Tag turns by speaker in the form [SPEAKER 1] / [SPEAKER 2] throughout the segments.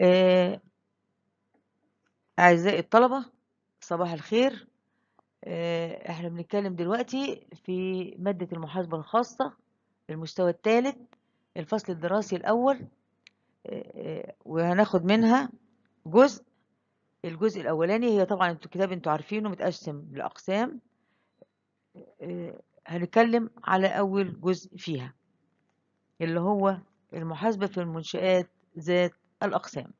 [SPEAKER 1] آه أعزائي الطلبة صباح الخير آه احنا بنتكلم دلوقتي في مادة المحاسبة الخاصة المستوى الثالث الفصل الدراسي الأول آه،, آه وهناخد منها جزء الجزء الأولاني هي طبعا انتوا الكتاب انتوا عارفينه متقسم لأقسام آه هنتكلم على أول جزء فيها اللي هو المحاسبة في المنشآت ذات الأقسام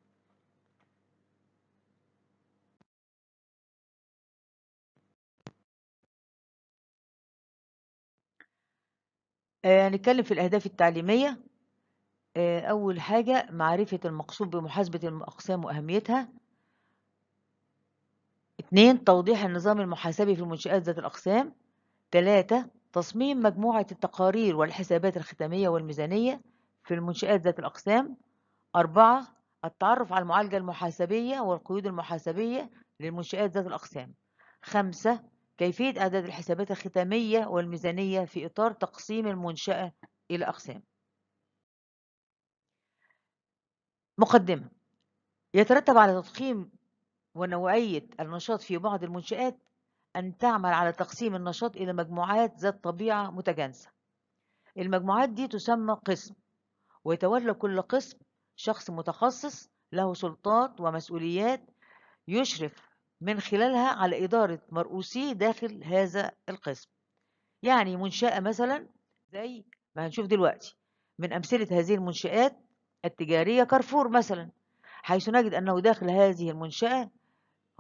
[SPEAKER 1] هنتكلم آه، في الأهداف التعليمية آه، أول حاجة معرفة المقصود بمحاسبة الأقسام وأهميتها اثنين توضيح النظام المحاسبي في المنشآت ذات الأقسام ثلاثة تصميم مجموعة التقارير والحسابات الختامية والميزانية في المنشآت ذات الأقسام أربعة التعرف على المعالجة المحاسبية والقيود المحاسبية للمنشآت ذات الأقسام خمسة كيفية إعداد الحسابات الختامية والميزانية في إطار تقسيم المنشأة إلى أقسام مقدمة يترتب على تضخيم ونوعية النشاط في بعض المنشآت أن تعمل على تقسيم النشاط إلى مجموعات ذات طبيعة متجانسة المجموعات دي تسمى قسم ويتولى كل قسم شخص متخصص له سلطات ومسؤوليات يشرف من خلالها على إدارة مرؤوسيه داخل هذا القسم يعني منشأة مثلا زي ما هنشوف دلوقتي من أمثلة هذه المنشآت التجارية كارفور مثلا حيث نجد أنه داخل هذه المنشأة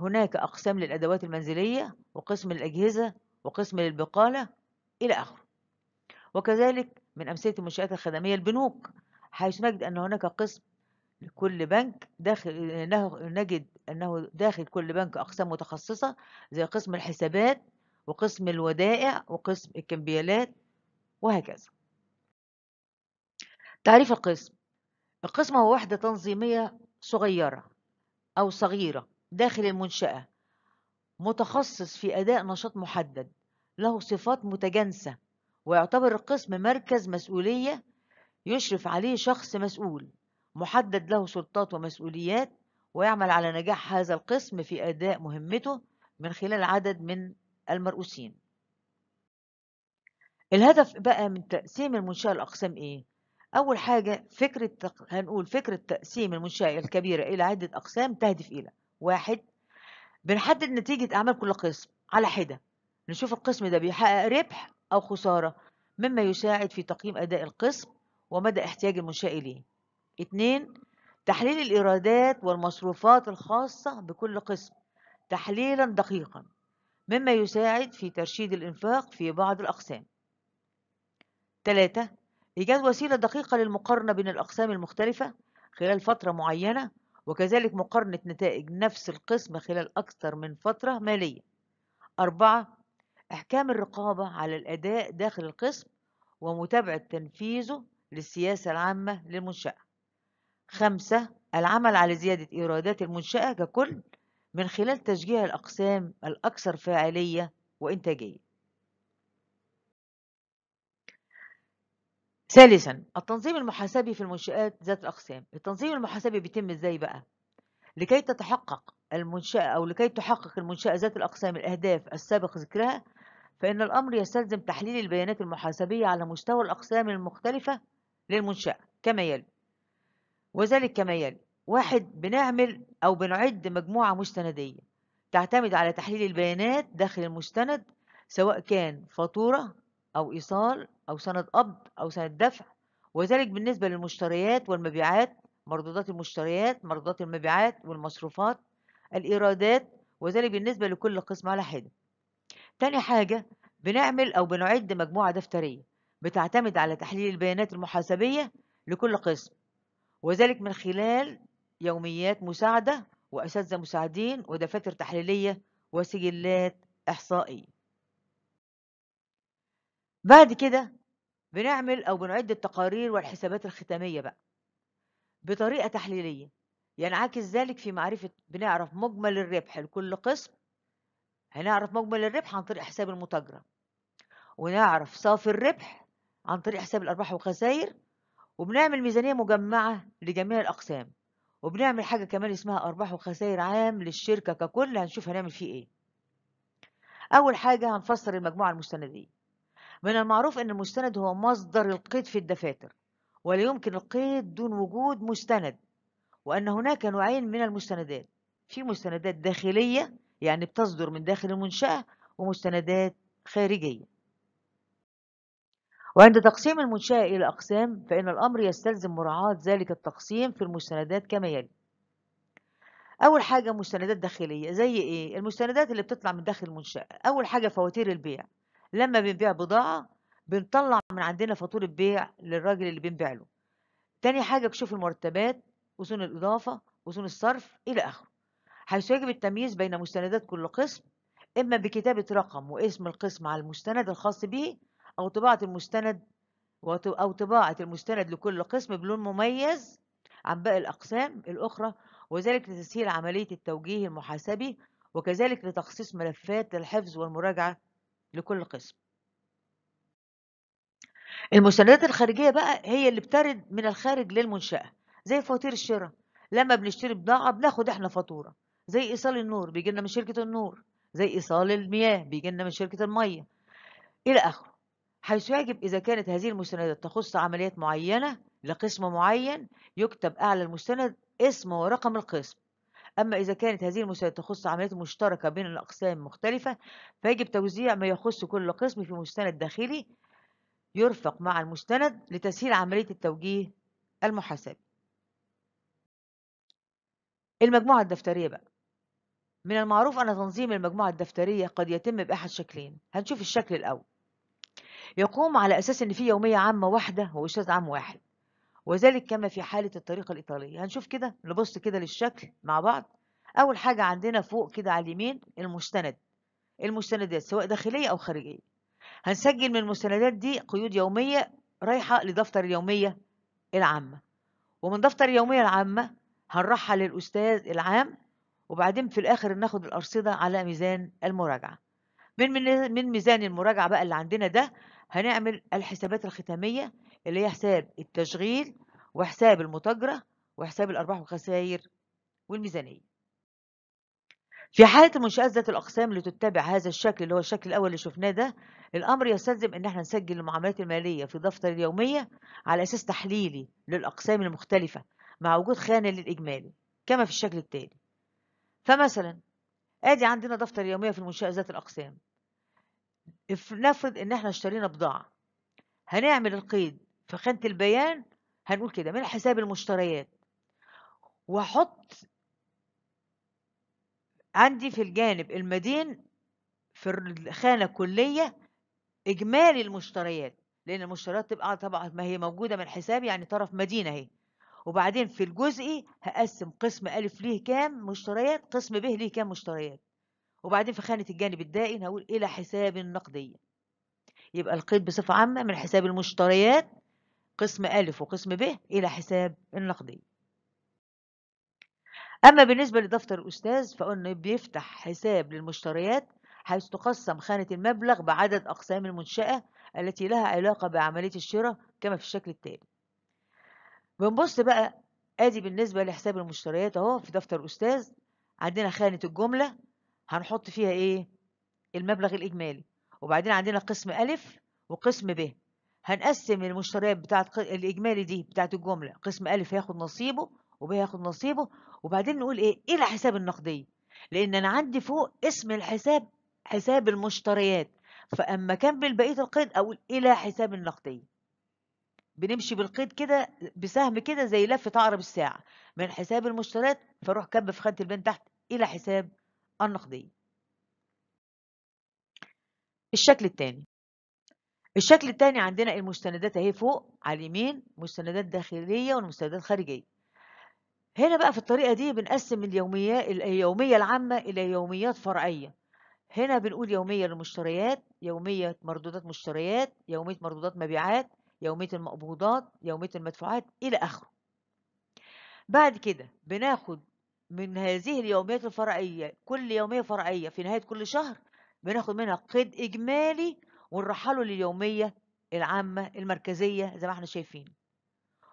[SPEAKER 1] هناك أقسام للأدوات المنزلية وقسم للأجهزة وقسم للبقالة إلى آخره وكذلك من أمثلة المنشآت الخدمية البنوك حيث نجد أن هناك قسم لكل بنك داخل نجد أنه داخل كل بنك أقسام متخصصة زي قسم الحسابات وقسم الودائع وقسم الكمبيالات وهكذا تعريف القسم القسم هو وحدة تنظيمية صغيرة أو صغيرة داخل المنشأة متخصص في أداء نشاط محدد له صفات متجانسة ويعتبر القسم مركز مسؤولية يشرف عليه شخص مسؤول محدد له سلطات ومسؤوليات ويعمل على نجاح هذا القسم في أداء مهمته من خلال عدد من المرؤوسين الهدف بقى من تقسيم المنشأة لأقسام إيه؟ أول حاجة فكرة هنقول فكرة تقسيم المنشأة الكبيرة إلى عدة أقسام تهدف إلى واحد بنحدد نتيجة أعمال كل قسم على حدة نشوف القسم ده بيحقق ربح أو خسارة مما يساعد في تقييم أداء القسم ومدى احتياج المنشأ اليه اتنين تحليل الإيرادات والمصروفات الخاصة بكل قسم تحليلا دقيقا مما يساعد في ترشيد الإنفاق في بعض الأقسام ثلاثة إيجاد وسيلة دقيقة للمقارنة بين الأقسام المختلفة خلال فترة معينة وكذلك مقارنة نتائج نفس القسم خلال أكثر من فترة مالية أربعة إحكام الرقابة على الأداء داخل القسم ومتابعة تنفيذه للسياسة العامة للمنشأة خمسة العمل على زيادة إيرادات المنشأة ككل من خلال تشجيع الأقسام الأكثر فاعلية وإنتاجية ثالثا التنظيم المحاسبي في المنشآت ذات الأقسام التنظيم المحاسبي بيتم إزاي بقى؟ لكي تتحقق المنشأة أو لكي تحقق المنشأة ذات الأقسام الأهداف السابق ذكرها فإن الأمر يستلزم تحليل البيانات المحاسبية على مستوى الأقسام المختلفة للمنشأة كما يلي وذلك كما يلي واحد بنعمل أو بنعد مجموعة مستندية تعتمد على تحليل البيانات داخل المستند سواء كان فاتورة أو إيصال أو سند قبض أو سند دفع وذلك بالنسبة للمشتريات والمبيعات مردودات المشتريات مردودات المبيعات والمصروفات الإيرادات وذلك بالنسبة لكل قسم على حدة تاني حاجة بنعمل أو بنعد مجموعة دفترية بتعتمد على تحليل البيانات المحاسبية لكل قسم وذلك من خلال يوميات مساعدة وأساتذة مساعدين ودفاتر تحليلية وسجلات إحصائية بعد كده بنعمل أو بنعد التقارير والحسابات الختامية بقى بطريقة تحليلية ينعكس يعني ذلك في معرفة بنعرف مجمل الربح لكل قسم هنعرف مجمل الربح عن طريق حساب المتاجرة ونعرف صافي الربح عن طريق حساب الأرباح والخسائر وبنعمل ميزانية مجمعة لجميع الأقسام وبنعمل حاجة كمان اسمها أرباح وخسائر عام للشركة ككل هنشوف هنعمل فيه إيه أول حاجة هنفسر المجموعة المستندية من المعروف أن المستند هو مصدر القيد في الدفاتر ولا يمكن القيد دون وجود مستند وأن هناك نوعين من المستندات في مستندات داخلية يعني بتصدر من داخل المنشأة ومستندات خارجية وعند تقسيم المنشأة إلى أقسام فإن الأمر يستلزم مراعاة ذلك التقسيم في المستندات كما يلي أول حاجة مستندات داخلية زي إيه؟ المستندات اللي بتطلع من داخل المنشأة أول حاجة فواتير البيع لما بنبيع بضاعة بنطلع من عندنا فاتورة بيع للراجل اللي بنبيع له تاني حاجة كشوف المرتبات أذون الإضافة أذون الصرف إلى آخره حيث يجب التمييز بين مستندات كل قسم إما بكتابة رقم واسم القسم على المستند الخاص به أو طباعة المستند أو طباعة المستند لكل قسم بلون مميز عن باقي الأقسام الأخرى وذلك لتسهيل عملية التوجيه المحاسبي وكذلك لتخصيص ملفات للحفظ والمراجعة لكل قسم المستندات الخارجية بقى هي اللي بترد من الخارج للمنشأة زي فواتير الشراء لما بنشتري بضاعة بناخد احنا فاتورة زي إيصال النور بيجي لنا من شركة النور زي إيصال المياه بيجي لنا من شركة المية إلى آخره حيث يجب إذا كانت هذه المستندات تخص عمليات معينة لقسم معين يكتب أعلى المستند اسم ورقم القسم أما إذا كانت هذه المستندات تخص عمليات مشتركة بين الأقسام مختلفة فيجب توزيع ما يخص كل قسم في مستند داخلي يرفق مع المستند لتسهيل عملية التوجيه المحاسبي المجموعة الدفترية بقى من المعروف أن تنظيم المجموعة الدفترية قد يتم بأحد شكلين هنشوف الشكل الأول يقوم على أساس إن في يومية عامة واحدة وأستاذ عام واحد وذلك كما في حالة الطريقة الإيطالية هنشوف يعني كده نبص كده للشكل مع بعض أول حاجة عندنا فوق كده على اليمين المستند المستندات سواء داخلية أو خارجية هنسجل من المستندات دي قيود يومية رايحة لدفتر اليومية العامة ومن دفتر اليومية العامة هنرحل للأستاذ العام وبعدين في الآخر ناخد الأرصدة على ميزان المراجعة من من ميزان المراجعة بقى اللي عندنا ده هنعمل الحسابات الختامية اللي هي حساب التشغيل وحساب المتاجرة وحساب الأرباح والخسائر والميزانية في حالة المنشآت ذات الأقسام اللي تتبع هذا الشكل اللي هو الشكل الأول اللي شفناه ده الأمر يستلزم إن احنا نسجل المعاملات المالية في دفتر اليومية على أساس تحليلي للأقسام المختلفة مع وجود خانة للإجمالي كما في الشكل التالي فمثلا آدي عندنا دفتر يومية في المنشآت ذات الأقسام نفرض ان احنا اشترينا بضاعة هنعمل القيد في خانة البيان هنقول كده من حساب المشتريات واحط عندي في الجانب المدين في الخانة الكلية إجمالي المشتريات لأن المشتريات تبقى طبعا ما هي موجودة من حسابي يعني طرف مدينة أهي وبعدين في الجزئي هقسم قسم ا ليه كام مشتريات قسم ب ليه كام مشتريات وبعدين في خانة الجانب الدائن هقول إلى حساب النقديه يبقى القيد بصفة عامة من حساب المشتريات قسم أ وقسم ب إلى حساب النقدية أما بالنسبة لدفتر الأستاذ فقلنا بيفتح حساب للمشتريات حيث تقسم خانة المبلغ بعدد أقسام المنشأة التي لها علاقة بعملية الشراء كما في الشكل التالي بنبص بقى ادي بالنسبه لحساب المشتريات اهو في دفتر الاستاذ عندنا خانه الجمله هنحط فيها ايه المبلغ الاجمالي وبعدين عندنا قسم الف وقسم ب هنقسم المشتريات بتاعه الاجمالي دي بتاعه الجمله قسم الف هياخد نصيبه وب هياخد نصيبه وبعدين نقول ايه الى إيه حساب النقديه لان انا عندي فوق اسم الحساب حساب المشتريات فاما كان بالبقيه القيد اقول الى إيه حساب النقديه بنمشي بالقيد كده بسهم كده زي لفه عقرب الساعة من حساب المشتريات فاروح كب في خانة البين تحت إلى حساب النقدية الشكل الثاني الشكل الثاني عندنا المستندات اهي فوق على اليمين مستندات داخلية والمستندات خارجية هنا بقى في الطريقة دي بنقسم اليوميات اليومية العامة إلى يوميات فرعية هنا بنقول يومية للمشتريات يومية مردودات مشتريات يومية مردودات مبيعات يومية المقبوضات يومية المدفوعات إلى آخره بعد كده بناخد من هذه اليوميات الفرعية كل يومية فرعية في نهاية كل شهر بناخد منها قيد إجمالي ونرحله لليومية العامة المركزية زي ما احنا شايفين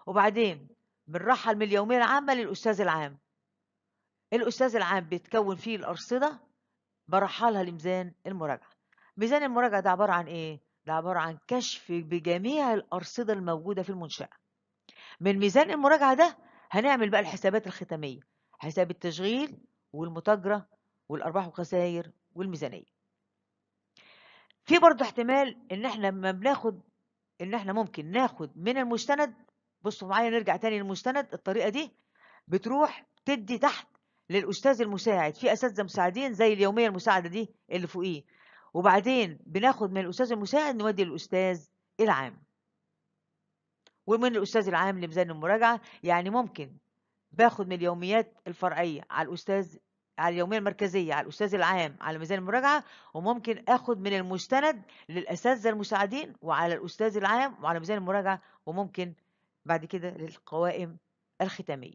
[SPEAKER 1] وبعدين بنرحل من اليومية العامة للأستاذ العام الأستاذ العام بيتكون فيه الأرصدة برحلها لميزان المراجعة ميزان المراجعة ده عبارة عن إيه؟ ده عبارة عن كشف بجميع الأرصدة الموجودة في المنشأة من ميزان المراجعة ده هنعمل بقى الحسابات الختامية حساب التشغيل والمتاجرة والأرباح والخسائر والميزانية في برضه احتمال إن احنا ما بناخد إن احنا ممكن ناخد من المستند بصوا معايا نرجع تاني للمستند الطريقة دي بتروح تدي تحت للأستاذ المساعد في أساتذة مساعدين زي اليومية المساعدة دي اللي فوقيه وبعدين بناخد من الأستاذ المساعد نودي للأستاذ العام ومن الأستاذ العام لميزان المراجعة يعني ممكن باخد من اليوميات الفرعيه على الاستاذ على اليوميه المركزيه على الاستاذ العام على ميزان المراجعه وممكن اخد من المستند للاساتذه المساعدين وعلى الاستاذ العام وعلى ميزان المراجعه وممكن بعد كده للقوائم الختاميه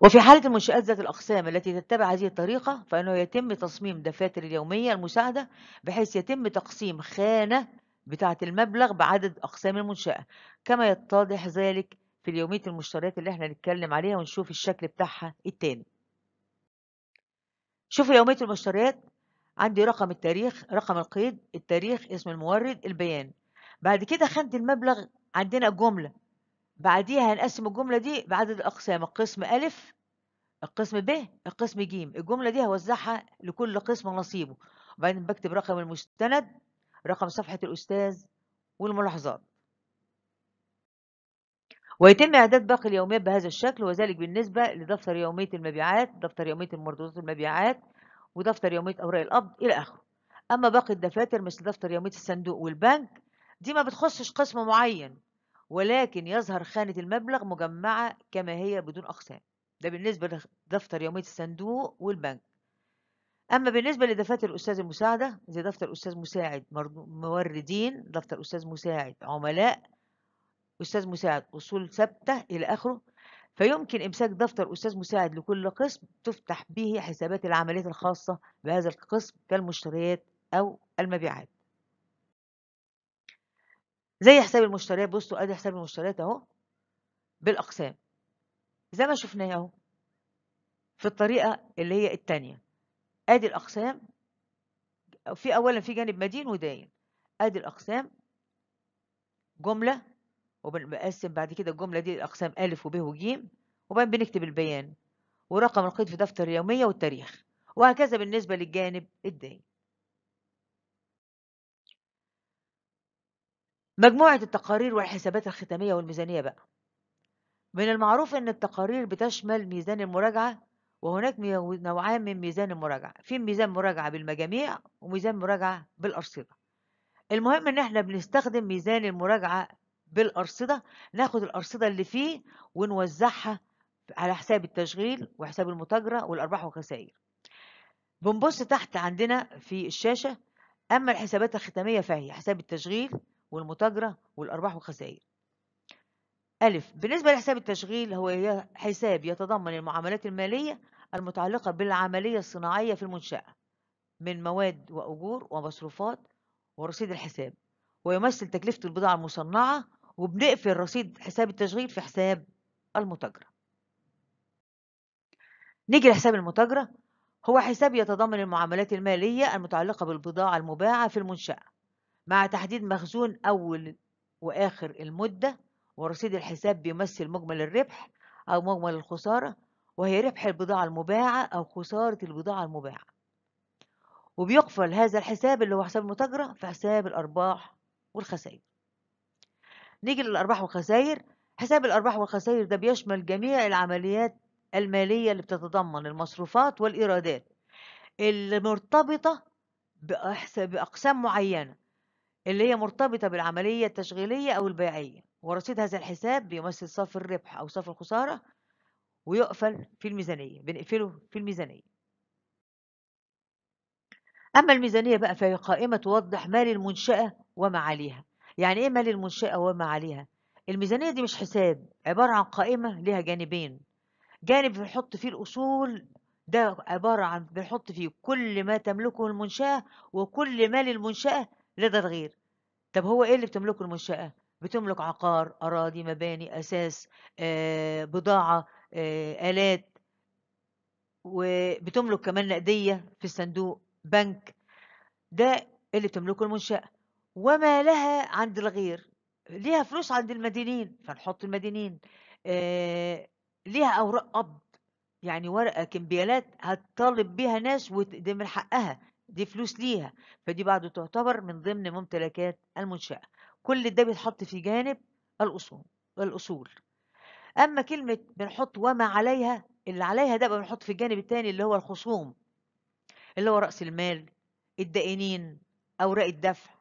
[SPEAKER 1] وفي حالة المنشآت ذات الأقسام التي تتبع هذه الطريقة فإنه يتم تصميم دفاتر اليومية المساعدة بحيث يتم تقسيم خانة بتاعة المبلغ بعدد أقسام المنشأة كما يتضح ذلك في اليومية المشتريات اللي احنا هنتكلم عليها ونشوف الشكل بتاعها التاني ايه شوفوا يومية المشتريات عندي رقم التاريخ رقم القيد التاريخ اسم المورد البيان بعد كده خانة المبلغ عندنا جملة بعديها هنقسم الجملة دي بعدد الأقسام القسم أ القسم ب القسم ج الجملة دي هوزعها لكل قسم نصيبه وبعدين بكتب رقم المستند رقم صفحة الأستاذ والملاحظات ويتم إعداد باقي اليوميات بهذا الشكل وذلك بالنسبة لدفتر يومية المبيعات دفتر يومية المردودات المبيعات ودفتر يومية أوراق القبض إلى آخره أما باقي الدفاتر مثل دفتر يومية الصندوق والبنك دي ما بتخصش قسم معين ولكن يظهر خانة المبلغ مجمعة كما هي بدون أقسام ده بالنسبة لدفتر يومية الصندوق والبنك أما بالنسبة لدفاتر الأستاذ المساعدة زي دفتر أستاذ مساعد موردين دفتر أستاذ مساعد عملاء أستاذ مساعد أصول ثابتة إلى آخره فيمكن إمساك دفتر أستاذ مساعد لكل قسم تفتح به حسابات العمليات الخاصة بهذا القسم كالمشتريات أو المبيعات زي حساب المشتريات بصوا ادي حساب المشتريات اهو بالاقسام زي ما شفناه اهو في الطريقه اللي هي الثانيه ادي الاقسام في اولا في جانب مدين وداين ادي الاقسام جمله وبنقسم بعد كده الجملة دي لأقسام أ وب وج وبعدين بنكتب البيان ورقم القيد في دفتر اليومية والتاريخ وهكذا بالنسبة للجانب الدائم مجموعة التقارير والحسابات الختامية والميزانية بقى من المعروف أن التقارير بتشمل ميزان المراجعة وهناك نوعان من ميزان المراجعة في ميزان مراجعة بالمجاميع وميزان مراجعة بالأرصدة المهم أن احنا بنستخدم ميزان المراجعة بالأرصدة ناخد الأرصدة اللي فيه ونوزعها على حساب التشغيل وحساب المتاجرة والأرباح والخسائر بنبص تحت عندنا في الشاشة أما الحسابات الختامية فهي حساب التشغيل والمتاجرة والأرباح والخسائر ألف بالنسبة لحساب التشغيل هو حساب يتضمن المعاملات المالية المتعلقة بالعملية الصناعية في المنشأة من مواد وأجور ومصروفات ورصيد الحساب ويمثل تكلفة البضاعة المصنعة وبنقفل رصيد حساب التشغيل في حساب المتاجرة نيجي لحساب المتاجرة هو حساب يتضمن المعاملات المالية المتعلقة بالبضاعة المباعة في المنشأة مع تحديد مخزون أول وآخر المدة ورصيد الحساب بيمثل مجمل الربح أو مجمل الخسارة وهي ربح البضاعة المباعة أو خسارة البضاعة المباعة وبيقفل هذا الحساب اللي هو حساب المتاجرة في حساب الأرباح والخسائر نيجي للأرباح والخسائر حساب الأرباح والخسائر ده بيشمل جميع العمليات المالية اللي بتتضمن المصروفات والإيرادات المرتبطة بأقسام معينة اللي هي مرتبطة بالعملية التشغيلية أو البيعية ورصيد هذا الحساب بيمثل صافي الربح أو صافي الخسارة ويقفل في الميزانية بنقفله في الميزانية أما الميزانية بقى فهي قائمة توضح مال المنشأة وما عليها يعني إيه مال المنشأة وما عليها الميزانية دي مش حساب عبارة عن قائمة لها جانبين جانب بنحط فيه الأصول ده عبارة عن بنحط فيه كل ما تملكه المنشأة وكل مال المنشأة لدى الغير طب هو إيه اللي بتملكه المنشأة؟ بتملك عقار أراضي مباني أساس آه، بضاعة آه، آلات وبتملك كمان نقدية في الصندوق بنك ده اللي بتملكه المنشأة وما لها عند الغير ليها فلوس عند المدينين فنحط المدينين آه، ليها أوراق قبض يعني ورقة كمبيالات هتطالب بيها ناس ودي من حقها دي فلوس ليها فدي بعده تعتبر من ضمن ممتلكات المنشأة كل ده بيتحط في جانب الأصول الأصول أما كلمة بنحط وما عليها اللي عليها ده بنحط في الجانب الثاني اللي هو الخصوم اللي هو رأس المال الدائنين أوراق الدفع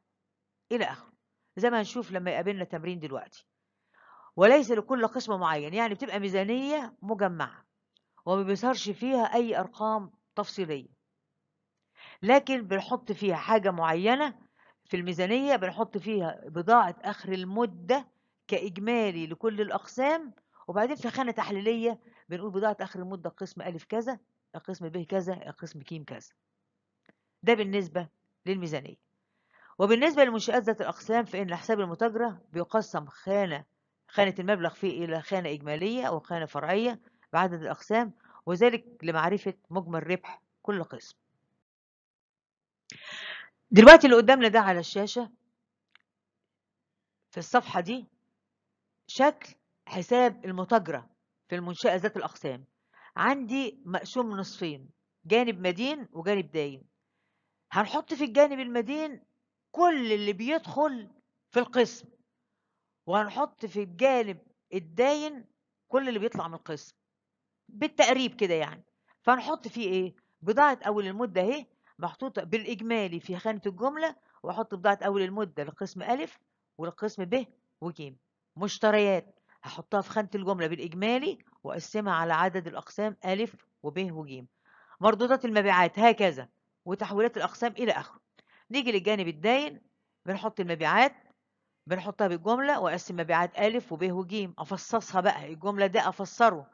[SPEAKER 1] إلى آخره زي ما هنشوف لما يقابلنا تمرين دلوقتي وليس لكل قسم معين يعني بتبقى ميزانية مجمعة وما بيظهرش فيها أي أرقام تفصيلية لكن بنحط فيها حاجة معينة في الميزانية بنحط فيها بضاعة آخر المدة كإجمالي لكل الأقسام وبعدين في خانة تحليلية بنقول بضاعة آخر المدة قسم ألف كذا قسم ب كذا قسم ك كذا ده بالنسبة للميزانية وبالنسبة للمنشآت ذات الأقسام فإن حساب المتاجرة بيقسم خانة خانة المبلغ فيه إلى خانة إجمالية أو خانة فرعية بعدد الأقسام وذلك لمعرفة مجمل ربح كل قسم دلوقتي اللي قدامنا ده على الشاشة في الصفحة دي شكل حساب المتاجرة في المنشأة ذات الأقسام عندي مقسوم نصفين جانب مدين وجانب دايم هنحط في الجانب المدين كل اللي بيدخل في القسم وهنحط في الجانب الداين كل اللي بيطلع من القسم بالتقريب كده يعني فهنحط فيه ايه بضاعه اول المده اهي محطوطه بالاجمالي في خانه الجمله واحط بضاعه اول المده لقسم ا ولقسم ب وج مشتريات هحطها في خانه الجمله بالاجمالي واقسمها على عدد الاقسام ا وب وج مردودات المبيعات هكذا وتحويلات الاقسام الى اخره نيجي للجانب الداين بنحط المبيعات بنحطها بالجملة وأقسم مبيعات أ وب وج أفصصها بقى الجملة ده أفسره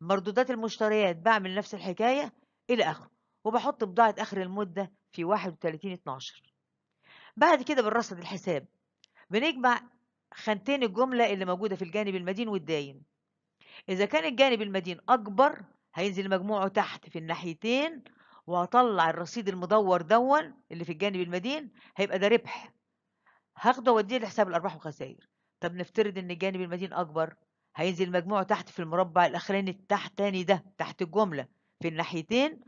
[SPEAKER 1] مردودات المشتريات بعمل نفس الحكاية إلى آخره وبحط بضاعة آخر المدة في 31 12 بعد كده بنرصد الحساب بنجمع خانتين الجملة اللي موجودة في الجانب المدين والداين إذا كان الجانب المدين أكبر هينزل مجموعه تحت في الناحيتين وهطلع الرصيد المدور دون اللي في الجانب المدين هيبقى ده ربح هاخده واديه لحساب الارباح والخسائر طب نفترض ان الجانب المدين اكبر هينزل مجموعه تحت في المربع الاخراني التحتاني ده تحت الجمله في الناحيتين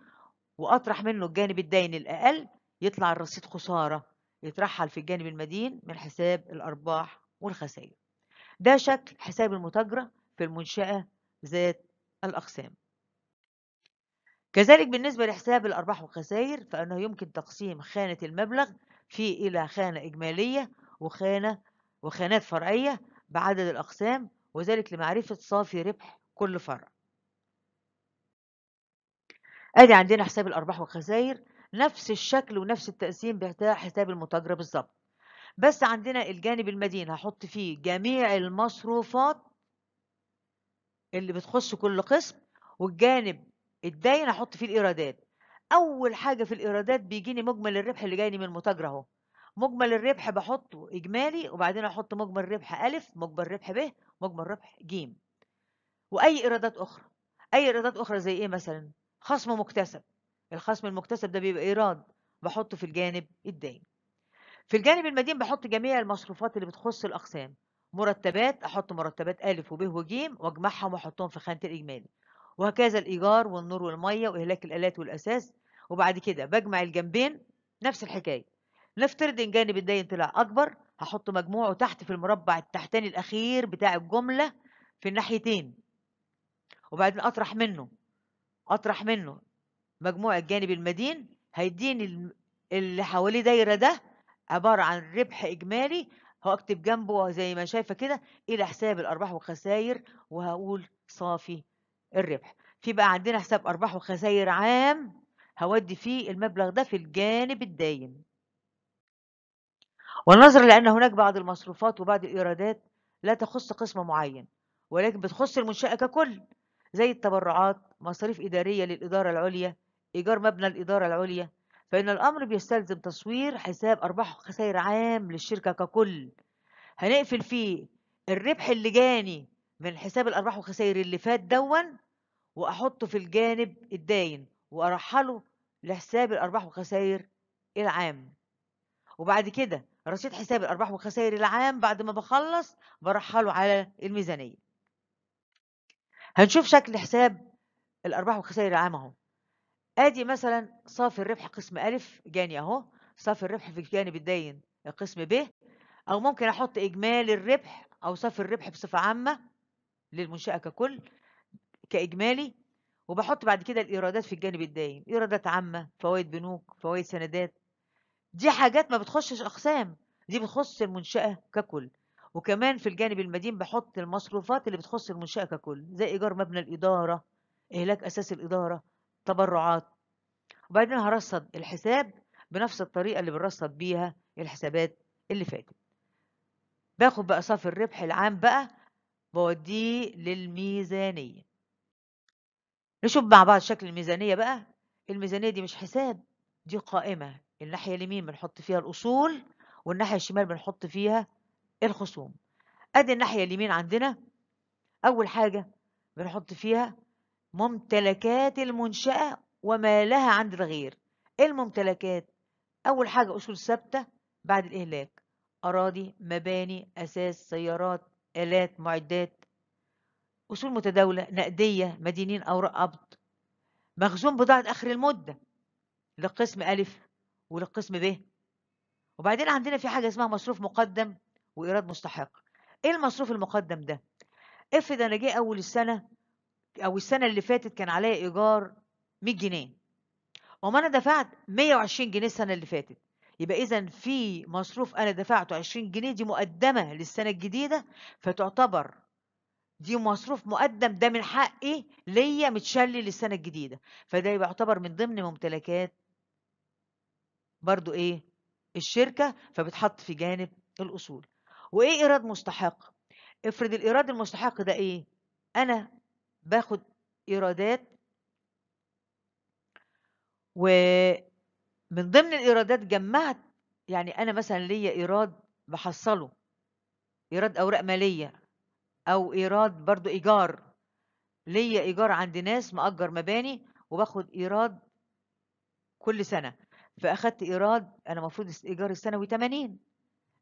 [SPEAKER 1] واطرح منه الجانب الداين الاقل يطلع الرصيد خساره يترحل في الجانب المدين من حساب الارباح والخسائر ده شكل حساب المتاجره في المنشاه ذات الاقسام كذلك بالنسبة لحساب الأرباح والخسائر فإنه يمكن تقسيم خانة المبلغ في إلى خانة إجمالية وخانة وخانات فرعية بعدد الأقسام وذلك لمعرفة صافي ربح كل فرع أدي عندنا حساب الأرباح والخسائر نفس الشكل ونفس التقسيم بتاع حساب المتاجرة بالظبط بس عندنا الجانب المدين هحط فيه جميع المصروفات اللي بتخص كل قسم والجانب الداين احط فيه الايرادات اول حاجه في الايرادات بيجيني مجمل الربح اللي جايني من المتاجر اهو مجمل الربح بحطه اجمالي وبعدين احط مجمل ربح الف مجمل ربح ب مجمل ربح ج واي ايرادات اخرى اي ايرادات اخرى زي ايه مثلا خصم مكتسب الخصم المكتسب ده بيبقى ايراد بحطه في الجانب الدائم في الجانب المدين بحط جميع المصروفات اللي بتخص الاقسام مرتبات احط مرتبات ا وب وج واجمعهم واحطهم في خانه الاجمالي وهكذا الإيجار والنور والمية وإهلاك الآلات والأساس وبعد كده بجمع الجنبين نفس الحكاية نفترض إن جانب الداين طلع أكبر هحط مجموعه تحت في المربع التحتاني الأخير بتاع الجملة في الناحيتين وبعدين أطرح منه أطرح منه مجموع الجانب المدين هيديني اللي حواليه دايرة ده عبارة عن ربح إجمالي هكتب جنبه زي ما شايفة كده إلى حساب الأرباح والخسائر وهقول صافي الربح في بقى عندنا حساب أرباح وخسائر عام هودي فيه المبلغ ده في الجانب الدايم ونظرا لأن هناك بعض المصروفات وبعض الإيرادات لا تخص قسم معين ولكن بتخص المنشأة ككل زي التبرعات مصاريف إدارية للإدارة العليا إيجار مبنى الإدارة العليا فإن الأمر بيستلزم تصوير حساب أرباح وخسائر عام للشركة ككل هنقفل فيه الربح اللي جاني من حساب الأرباح والخسائر اللي فات دون وأحطه في الجانب الداين وأرحله لحساب الأرباح والخسائر العام وبعد كده رصيد حساب الأرباح والخسائر العام بعد ما بخلص برحله على الميزانية هنشوف شكل حساب الأرباح والخسائر العام أهو أدي مثلا صافي الربح قسم أ جاني أهو صافي الربح في الجانب الداين قسم ب أو ممكن أحط إجمالي الربح أو صافي الربح بصفة عامة للمنشأة ككل كإجمالي وبحط بعد كده الإيرادات في الجانب الدائم إيرادات عامة فوائد بنوك فوائد سندات دي حاجات ما بتخشش أقسام دي بتخص المنشأة ككل وكمان في الجانب المدين بحط المصروفات اللي بتخص المنشأة ككل زي إيجار مبنى الإدارة إهلاك أساس الإدارة تبرعات وبعدين هرصد الحساب بنفس الطريقة اللي بنرصد بيها الحسابات اللي فاتت باخد بقى صافي الربح العام بقى بوديه للميزانية نشوف مع بعض شكل الميزانية بقى الميزانية دي مش حساب دي قائمة الناحية اليمين بنحط فيها الأصول والناحية الشمال بنحط فيها الخصوم أدي الناحية اليمين عندنا أول حاجة بنحط فيها ممتلكات المنشأة وما لها عند الغير الممتلكات أول حاجة أصول ثابتة بعد الإهلاك أراضي مباني أساس سيارات آلات معدات أصول متداولة نقدية مدينين أوراق قبض مخزون بضاعة آخر المدة لقسم ألف ولقسم ب وبعدين عندنا في حاجة اسمها مصروف مقدم وإيراد مستحق إيه المصروف المقدم ده؟ افرض أنا جه أول السنة أو السنة اللي فاتت كان عليا إيجار 100 جنيه وما أنا دفعت 120 جنيه السنة اللي فاتت يبقى إذا في مصروف أنا دفعته 20 جنيه دي مقدمة للسنة الجديدة فتعتبر دي مصروف مقدم ده من حقي ليا متشلي للسنة الجديدة فده يبقى يعتبر من ضمن ممتلكات برضو إيه الشركة فبتحط في جانب الأصول وإيه إيراد مستحق افرض الإيراد المستحق ده إيه أنا باخد إيرادات و من ضمن الايرادات جمعت يعني انا مثلا ليا ايراد بحصله ايراد اوراق ماليه او ايراد برضو ايجار ليا ايجار عند ناس مأجر مباني وباخد ايراد كل سنه فاخدت ايراد انا المفروض ايجار السنوي 80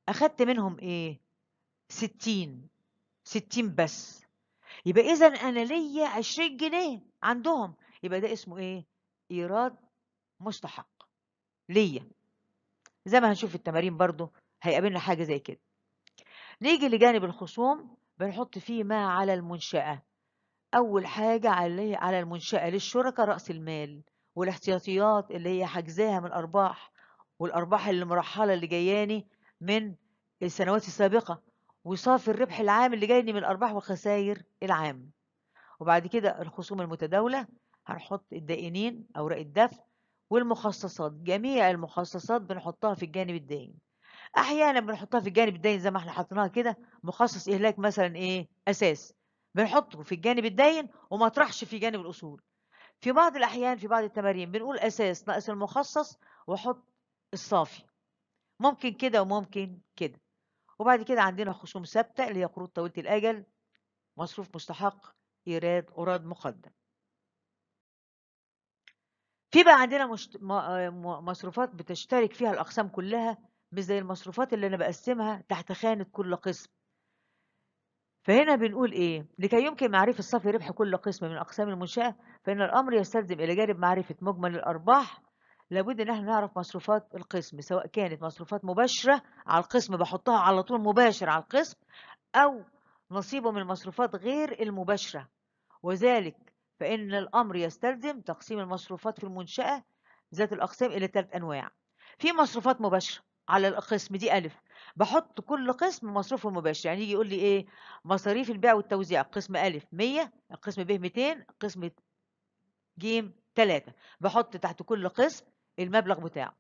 [SPEAKER 1] اخدت منهم ايه 60 60 بس يبقى اذا انا ليا 20 جنيه عندهم يبقى ده اسمه ايه ايراد مستحق ليا زي ما هنشوف في التمارين برضو هيقابلنا حاجة زي كده نيجي لجانب الخصوم بنحط فيه ما على المنشأة أول حاجة عليه على المنشأة للشركة رأس المال والاحتياطيات اللي هي حجزاها من الأرباح والأرباح اللي مرحلة اللي جياني من السنوات السابقة وصافي الربح العام اللي جايني من الأرباح والخسائر العام وبعد كده الخصوم المتداولة هنحط الدائنين أوراق الدفع والمخصصات جميع المخصصات بنحطها في الجانب الدايم احيانا بنحطها في الجانب الداين زي ما احنا حطيناها كده مخصص اهلاك مثلا ايه اساس بنحطه في الجانب الداين وما طرحش في جانب الاصول في بعض الاحيان في بعض التمارين بنقول اساس ناقص المخصص واحط الصافي ممكن كده وممكن كده وبعد كده عندنا خصوم ثابته اللي هي قروض طويله الاجل مصروف مستحق ايراد اوراد مقدم في بقى عندنا مشت... م... آه، م- مصروفات بتشترك فيها الأقسام كلها مش زي المصروفات اللي أنا بقسمها تحت خانة كل قسم فهنا بنقول إيه لكي يمكن معرفة صافي ربح كل قسم من أقسام المنشأة فإن الأمر يستلزم إلى جانب معرفة مجمل الأرباح لابد إن احنا نعرف مصروفات القسم سواء كانت مصروفات مباشرة على القسم بحطها على طول مباشر على القسم أو نصيبه من المصروفات غير المباشرة وذلك فإن الأمر يستلزم تقسيم المصروفات في المنشأة ذات الأقسام إلى ثلاث أنواع في مصروفات مباشرة على القسم دي ألف بحط كل قسم مصروفه المباشر يعني يجي يقول لي إيه مصاريف البيع والتوزيع قسم ألف 100 القسم ب 200 القسم ج 3 بحط تحت كل قسم المبلغ بتاعه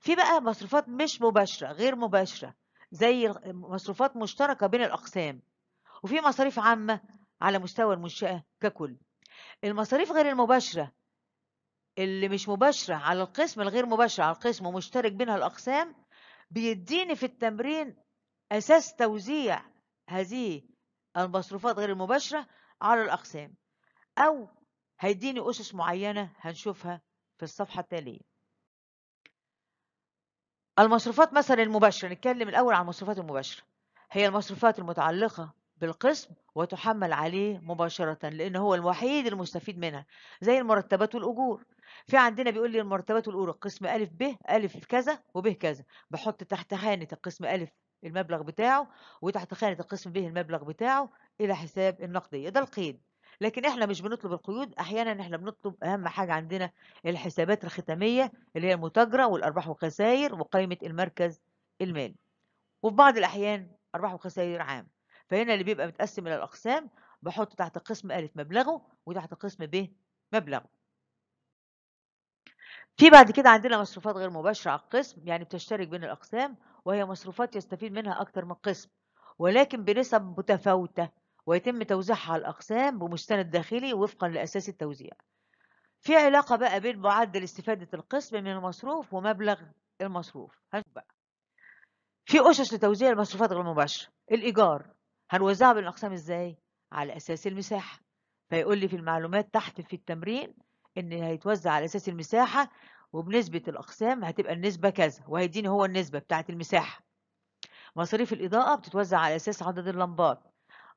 [SPEAKER 1] في بقى مصروفات مش مباشرة غير مباشرة زي مصروفات مشتركة بين الأقسام وفي مصاريف عامة على مستوى المنشأة ككل المصاريف غير المباشرة اللي مش مباشرة على القسم الغير مباشرة على القسم ومشترك بينها الأقسام بيديني في التمرين أساس توزيع هذه المصروفات غير المباشرة على الأقسام أو هيديني أسس معينة هنشوفها في الصفحة التالية المصروفات مثلا المباشرة نتكلم الأول عن المصروفات المباشرة هي المصروفات المتعلقة بالقسم وتحمل عليه مباشرة لأن هو الوحيد المستفيد منها زي المرتبات والأجور في عندنا بيقول لي المرتبات والأجور قسم ألف ب ألف كذا وب كذا بحط تحت خانة القسم ألف المبلغ بتاعه وتحت خانة القسم ب المبلغ بتاعه إلى حساب النقدية ده القيد لكن احنا مش بنطلب القيود احيانا احنا بنطلب اهم حاجه عندنا الحسابات الختاميه اللي هي المتاجره والارباح والخسائر وقائمه المركز المالي وفي بعض الاحيان ارباح وخسائر عام فهنا اللي بيبقى متقسم إلى الأقسام بحط تحت قسم أ مبلغه وتحت قسم ب مبلغه في بعد كده عندنا مصروفات غير مباشرة على القسم يعني بتشترك بين الأقسام وهي مصروفات يستفيد منها أكتر من قسم ولكن بنسب متفاوتة ويتم توزيعها على الأقسام بمستند داخلي وفقا لأساس التوزيع في علاقة بقى بين معدل استفادة القسم من المصروف ومبلغ المصروف هنشوف بقى في أسس لتوزيع المصروفات غير المباشرة الإيجار هنوزعها بين الاقسام ازاي على اساس المساحه فيقول لي في المعلومات تحت في التمرين ان هيتوزع على اساس المساحه وبنسبه الاقسام هتبقى النسبه كذا وهيديني هو النسبه بتاعه المساحه مصاريف الاضاءه بتتوزع على اساس عدد اللمبات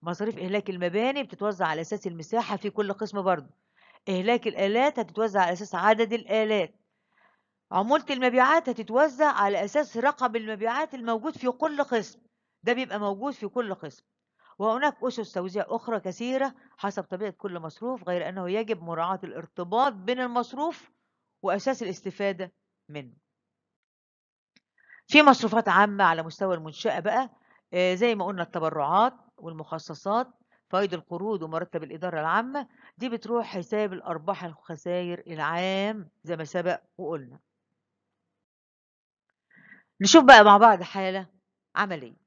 [SPEAKER 1] مصاريف اهلاك المباني بتتوزع على اساس المساحه في كل قسم برضه اهلاك الالات هتتوزع على اساس عدد الالات عمولة المبيعات هتتوزع على أساس رقم المبيعات الموجود في كل قسم ده بيبقى موجود في كل قسم وهناك أسس توزيع أخرى كثيرة حسب طبيعة كل مصروف غير أنه يجب مراعاة الارتباط بين المصروف وأساس الاستفادة منه في مصروفات عامة على مستوى المنشأة بقى آه، زي ما قلنا التبرعات والمخصصات فوائد القروض ومرتب الإدارة العامة دي بتروح حساب الأرباح الخسائر العام زي ما سبق وقلنا نشوف بقى مع بعض حالة عملية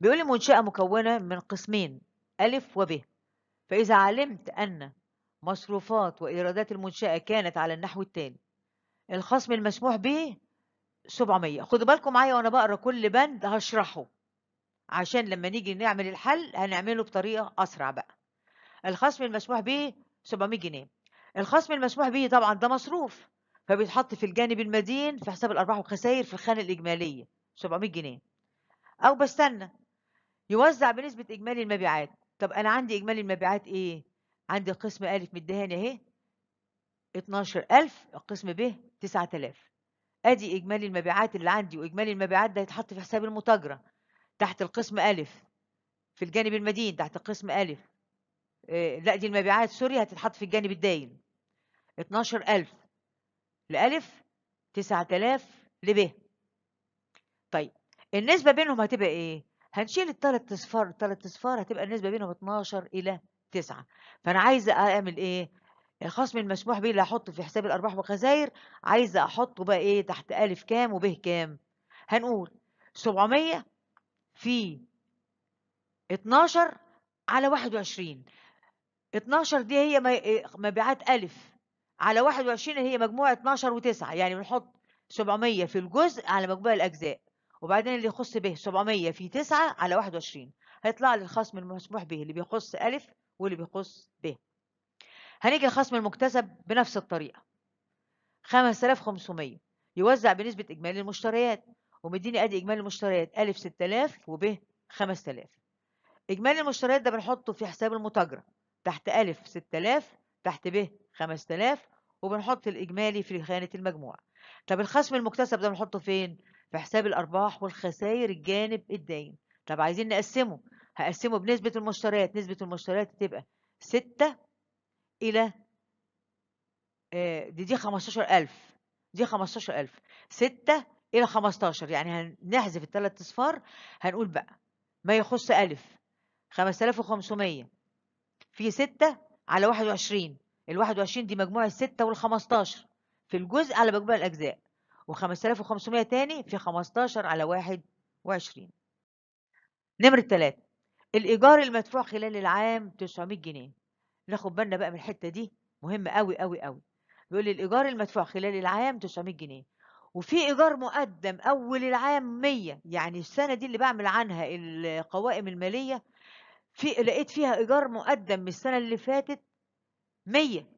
[SPEAKER 1] بيقول لي منشأة مكونة من قسمين ألف وب فإذا علمت أن مصروفات وإيرادات المنشأة كانت على النحو التالي الخصم المسموح به 700 خدوا بالكم معايا وأنا بقرا كل بند هشرحه عشان لما نيجي نعمل الحل هنعمله بطريقة أسرع بقى الخصم المسموح به 700 جنيه الخصم المسموح به طبعا ده مصروف فبيتحط في الجانب المدين في حساب الأرباح والخسائر في الخانة الإجمالية 700 جنيه أو بستنى يوزع بنسبة إجمالي المبيعات طب أنا عندي إجمالي المبيعات إيه؟ عندي قسم أ مديهاني أهي 12000 قسم ب 9000 أدي إجمالي المبيعات اللي عندي وإجمالي المبيعات ده يتحط في حساب المتاجرة تحت القسم أ في الجانب المدين تحت القسم أ إيه لا دي المبيعات سوري هتتحط في الجانب الداين 12000 لألف 9000 لب طيب النسبة بينهم هتبقى إيه؟ هنشيل الثلاث اصفار الثلاث اصفار هتبقى النسبه بينهم 12 الى 9 فانا عايزه اعمل ايه يعني الخصم المسموح به اللي هحطه في حساب الارباح والخسائر عايزه احطه بقى ايه تحت الف كام وب كام هنقول 700 في 12 على 21 12 دي هي إيه، مبيعات ألف على 21 هي مجموع 12 و9 يعني بنحط 700 في الجزء على مجموع الأجزاء وبعدين اللي يخص به 700 في 9 على 21 هيطلع لي الخصم المسموح به اللي بيخص أ واللي بيخص ب هنيجي الخصم المكتسب بنفس الطريقة 5500 يوزع بنسبة إجمالي المشتريات ومديني أدي إجمالي المشتريات أ 6000 وب 5000 إجمالي المشتريات ده بنحطه في حساب المتاجرة تحت أ 6000 تحت ب 5000 وبنحط الإجمالي في خانة المجموع طب الخصم المكتسب ده بنحطه فين؟ في حساب الأرباح والخسائر الجانب الدايم طب عايزين نقسمه هقسمه بنسبة المشتريات نسبة المشتريات تبقى ستة إلى آه، دي دي 15000 دي 15000 6 إلى 15 يعني هنحذف الثلاث أصفار هنقول بقى ما يخص ألف 5500 في 6 على 21 ال 21 دي مجموع الستة وال 15 في الجزء على مجموع الأجزاء و5500 تاني في 15 على 21 نمرة 3 الإيجار المدفوع خلال العام 900 جنيه ناخد بالنا بقى من الحتة دي مهمة قوي قوي قوي بيقول لي الإيجار المدفوع خلال العام 900 جنيه وفي إيجار مقدم أول العام 100 يعني السنة دي اللي بعمل عنها القوائم المالية في لقيت فيها إيجار مقدم من السنة اللي فاتت 100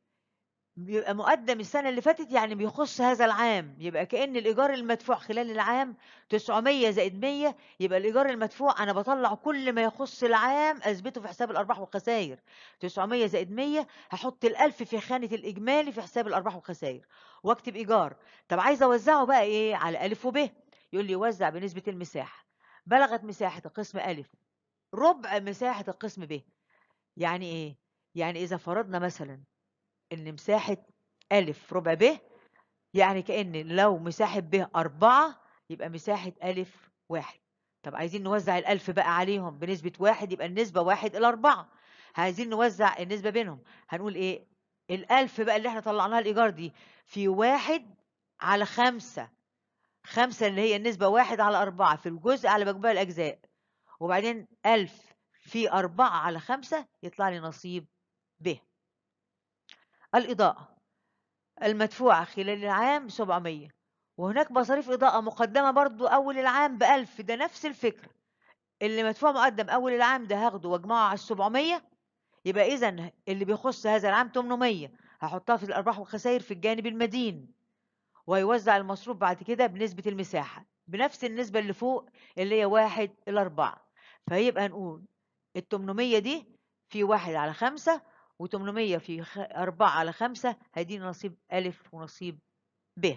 [SPEAKER 1] بيبقى مقدم السنة اللي فاتت يعني بيخص هذا العام يبقى كأن الإيجار المدفوع خلال العام 900 زائد 100 يبقى الإيجار المدفوع أنا بطلع كل ما يخص العام أثبته في حساب الأرباح والخسائر 900 زائد 100 هحط الألف في خانة الإجمالي في حساب الأرباح والخسائر وأكتب إيجار طب عايز أوزعه بقى إيه على ألف وب يقول لي وزع بنسبة المساحة بلغت مساحة القسم ألف ربع مساحة القسم ب يعني إيه؟ يعني إذا فرضنا مثلاً إن مساحة أ ربع ب يعني كأن لو مساحة ب أربعة يبقى مساحة أ واحد طب عايزين نوزع الألف بقى عليهم بنسبة واحد يبقى النسبة واحد إلى أربعة عايزين نوزع النسبة بينهم هنقول إيه الألف بقى اللي احنا طلعناها الإيجار دي في واحد على خمسة خمسة اللي هي النسبة واحد على أربعة في الجزء على مجموع الأجزاء وبعدين ألف في أربعة على خمسة يطلع لي نصيب ب الإضاءة المدفوعة خلال العام 700 وهناك مصاريف إضاءة مقدمة برضو أول العام بألف ده نفس الفكرة اللي مدفوع مقدم أول العام ده هاخده وأجمعه على السبعمية يبقى إذا اللي بيخص هذا العام 800 هحطها في الأرباح والخسائر في الجانب المدين ويوزع المصروف بعد كده بنسبة المساحة بنفس النسبة اللي فوق اللي هي واحد إلى أربعة فيبقى نقول التمنمية دي في واحد على خمسة و800 في 4 على 5 هيديني نصيب أ ونصيب ب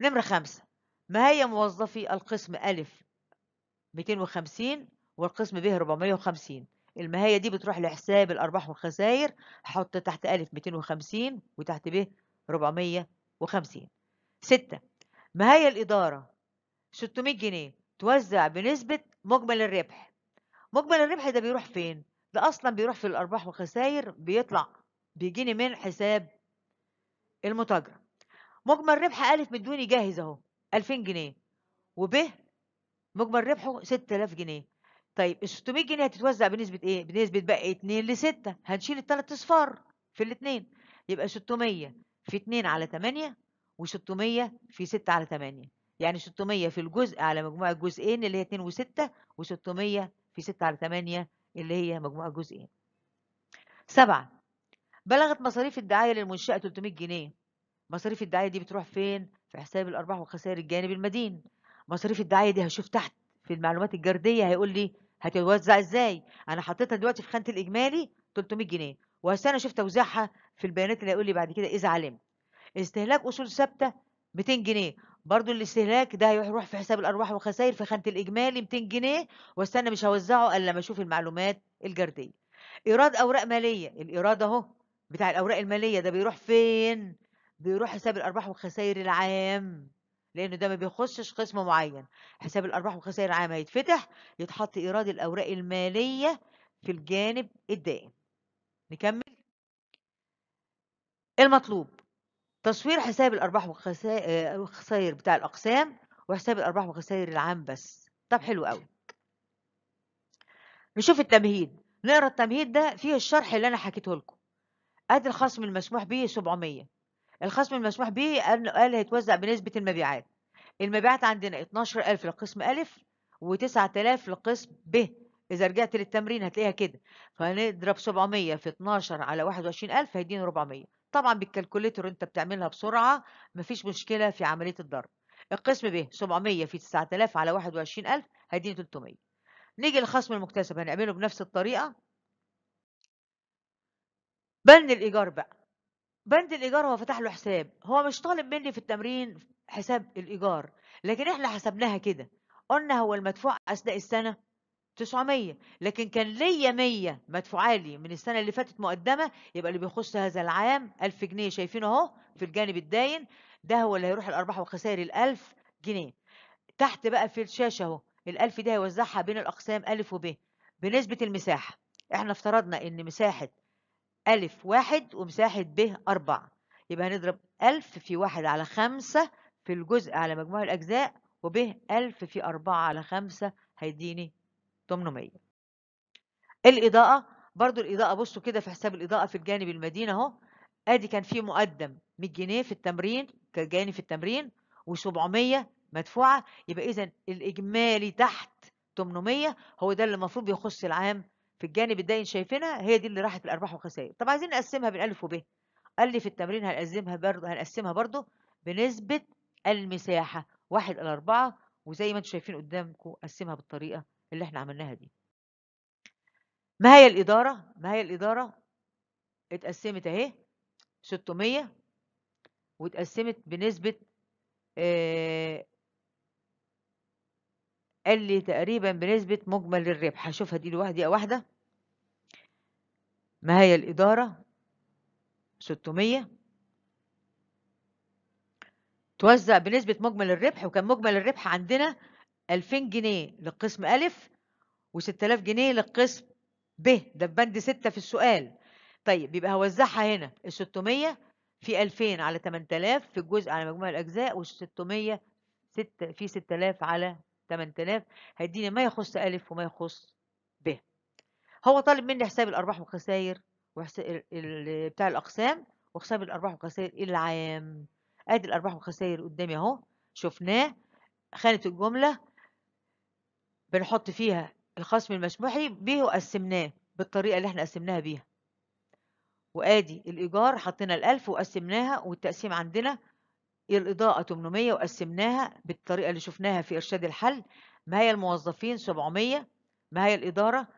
[SPEAKER 1] نمرة 5 ما هي موظفي القسم أ 250 والقسم ب 450 المهاية دي بتروح لحساب الأرباح والخسائر حط تحت أ 250 وتحت ب 450 6 ما هي الإدارة 600 جنيه توزع بنسبة مجمل الربح مجمل الربح ده بيروح فين ده أصلا بيروح في الأرباح والخسائر بيطلع بيجيني من حساب المتاجرة مجمل ربح ألف مدوني جاهز أهو 2000 جنيه وب مجمل ربحه 6000 جنيه طيب ال 600 جنيه هتتوزع بنسبة إيه؟ بنسبة بقى 2 ل 6 هنشيل التلات أصفار في الاتنين يبقى 600 في 2 على 8 و600 في 6 على 8 يعني 600 في الجزء على مجموع الجزئين اللي هي 2 و6 و600 في 6 على 8 اللي هي مجموعة جزئين. سبعة بلغت مصاريف الدعاية للمنشأة 300 جنيه مصاريف الدعاية دي بتروح فين؟ في حساب الأرباح والخسائر الجانب المدين مصاريف الدعاية دي هشوف تحت في المعلومات الجردية هيقول لي هتتوزع ازاي؟ أنا حطيتها دلوقتي في خانة الإجمالي 300 جنيه وهستنى أشوف توزيعها في البيانات اللي هيقول لي بعد كده إذا علمت استهلاك أصول ثابتة 200 جنيه برضو الاستهلاك ده هيروح في حساب الأرباح والخسائر في خانة الإجمالي 200 جنيه واستنى مش هوزعه إلا لما أشوف المعلومات الجردية إيراد أوراق مالية الإيراد أهو بتاع الأوراق المالية ده بيروح فين؟ بيروح حساب الأرباح والخسائر العام لأنه ده ما بيخشش قسم معين حساب الأرباح والخسائر العام هيتفتح يتحط إيراد الأوراق المالية في الجانب الدائم نكمل المطلوب تصوير حساب الأرباح والخسائر آه، بتاع الأقسام وحساب الأرباح والخسائر العام بس طب حلو قوي نشوف التمهيد نقرا التمهيد ده فيه الشرح اللي أنا حكيته لكم أدي الخصم المسموح به 700 الخصم المسموح به قال هيتوزع بنسبة المبيعات المبيعات عندنا 12000 لقسم أ و9000 لقسم ب إذا رجعت للتمرين هتلاقيها كده فهنضرب 700 في 12 على 21000 هيديني 400 طبعًا بالكالكوليتر أنت بتعملها بسرعة، مفيش مشكلة في عملية الضرب. القسم ب 700 في 9000 على 21000 هيديني 300. نيجي للخصم المكتسب هنعمله بنفس الطريقة. بند الإيجار بقى. بند الإيجار هو فتح له حساب، هو مش طالب مني في التمرين حساب الإيجار، لكن إحنا حسبناها كده، قلنا هو المدفوع أثناء السنة 900 لكن كان ليا 100 مدفوعه لي من السنه اللي فاتت مقدمه يبقى اللي بيخص هذا العام 1000 جنيه شايفينه اهو في الجانب الداين ده هو اللي هيروح الارباح والخسائر ال 1000 جنيه تحت بقى في الشاشه اهو ال 1000 دي هيوزعها بين الاقسام الف وب بنسبه المساحه احنا افترضنا ان مساحه ا واحد ومساحه ب 4 يبقى هنضرب 1000 في 1 على 5 في الجزء على مجموع الاجزاء وب 1000 في 4 على 5 هيديني 800 الإضاءة برضو الإضاءة بصوا كده في حساب الإضاءة في الجانب المدينة أهو آدي كان في مقدم 100 جنيه في التمرين كان جاني في التمرين و700 مدفوعة يبقى إذا الإجمالي تحت 800 هو ده اللي المفروض بيخص العام في الجانب الدائن شايفينها هي دي اللي راحت الأرباح والخسائر طب عايزين نقسمها بين ألف وب قال لي في التمرين هنقسمها برضه هنقسمها برضه بنسبة المساحة 1 إلى 4 وزي ما انتم شايفين قدامكم قسمها بالطريقة اللي احنا عملناها دي ما هي الإدارة؟ ما هي الإدارة؟ اتقسمت أهي 600 واتقسمت بنسبة آه قال لي تقريبا بنسبة مجمل الربح هشوفها دي لوحدي أو واحدة ما هي الإدارة 600 توزع بنسبة مجمل الربح وكان مجمل الربح عندنا 2000 جنيه للقسم ألف و6000 جنيه للقسم ب ده في بند 6 في السؤال طيب يبقى هوزعها هنا ال 600 في 2000 على 8000 في الجزء على مجموع الأجزاء وال 600 ست في 6000 على 8000 هيديني ما يخص ألف وما يخص ب هو طالب مني حساب الأرباح والخسائر بتاع الأقسام وحساب الأرباح والخسائر العام ادي الارباح والخسائر قدامي اهو شفناه خانه الجمله بنحط فيها الخصم المسموح به وقسمناه بالطريقة اللي احنا قسمناها بيها وادي الايجار حطينا الالف وقسمناها والتقسيم عندنا الاضاءة 800 وقسمناها بالطريقة اللي شفناها في ارشاد الحل ما هي الموظفين 700 ما هي الادارة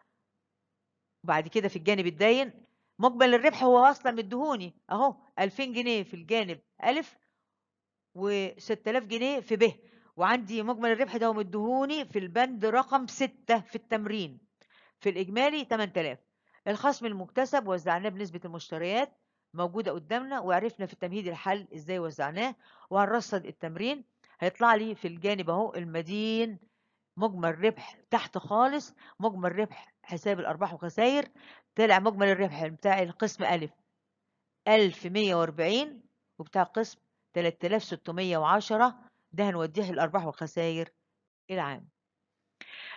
[SPEAKER 1] وبعد كده في الجانب الداين مقبل الربح هو اصلا مدهوني اهو 2000 جنيه في الجانب الف و6000 جنيه في ب وعندي مجمل الربح ده ومدهوني في البند رقم 6 في التمرين في الإجمالي 8000 الخصم المكتسب وزعناه بنسبة المشتريات موجودة قدامنا وعرفنا في التمهيد الحل إزاي وزعناه وهنرصد التمرين هيطلع لي في الجانب أهو المدين مجمل ربح تحت خالص مجمل ربح حساب الأرباح والخسائر طلع مجمل الربح بتاع القسم ألف 1140 وبتاع القسم 3610 ده هنوديه الأرباح والخسائر العام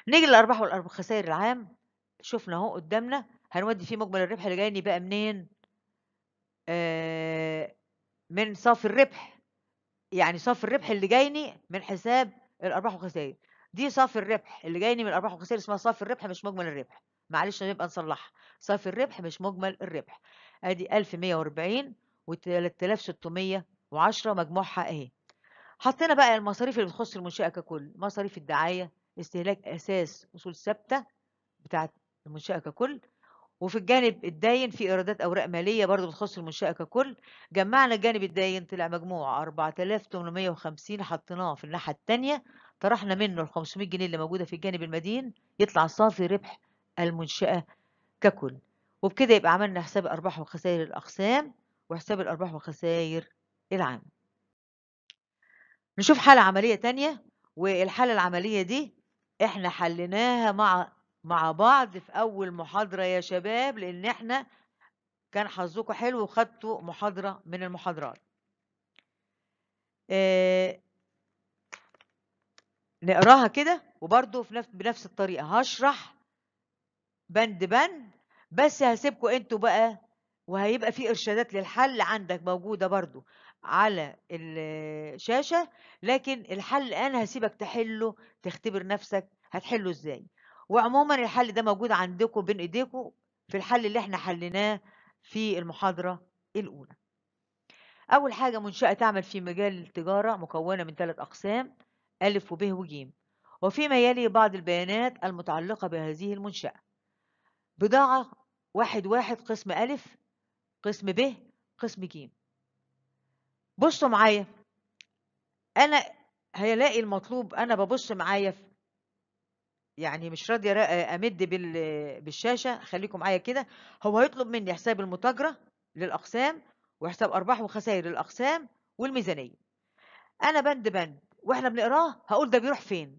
[SPEAKER 1] نيجي للأرباح والخسائر العام شفنا اهو قدامنا هنودي فيه مجمل الربح اللي جاي بقى منين آه من صافي الربح يعني صافي الربح اللي جايني من حساب الارباح والخسائر دي صافي الربح اللي جايني من الارباح والخسائر اسمها صافي الربح مش مجمل الربح معلش نبقى نصلحها صافي الربح مش مجمل الربح ادي 1140 و3610 مجموعها اهي حطينا بقى المصاريف اللي بتخص المنشأة ككل مصاريف الدعاية استهلاك أساس أصول ثابتة بتاعة المنشأة ككل وفي الجانب الداين في إيرادات أوراق مالية برضو بتخص المنشأة ككل جمعنا الجانب الداين طلع مجموع 4850 حطيناه في الناحية التانية طرحنا منه ال 500 جنيه اللي موجودة في الجانب المدين يطلع صافي ربح المنشأة ككل وبكده يبقى عملنا حساب أرباح وخسائر الأقسام وحساب الأرباح وخسائر العامة نشوف حالة عملية تانية والحالة العملية دي احنا حليناها مع مع بعض في أول محاضرة يا شباب لأن احنا كان حظكم حلو وخدتوا محاضرة من المحاضرات آه، نقراها كده وبرده في نفس بنفس الطريقة هشرح بند بند بس هسيبكم انتوا بقى وهيبقى في ارشادات للحل عندك موجوده برضو على الشاشة لكن الحل أنا هسيبك تحله تختبر نفسك هتحله إزاي وعموما الحل ده موجود عندكم بين إيديكم في الحل اللي احنا حليناه في المحاضرة الأولى أول حاجة منشأة تعمل في مجال التجارة مكونة من ثلاث أقسام ألف وبه وجيم وفيما يلي بعض البيانات المتعلقة بهذه المنشأة بضاعة واحد واحد قسم ألف قسم ب قسم ج بصوا معايا انا هيلاقي المطلوب انا ببص معايا يعني مش راضيه امد بالشاشه خليكم معايا كده هو هيطلب مني حساب المتاجره للاقسام وحساب ارباح وخسائر الاقسام والميزانيه انا بند بند واحنا بنقراه هقول ده بيروح فين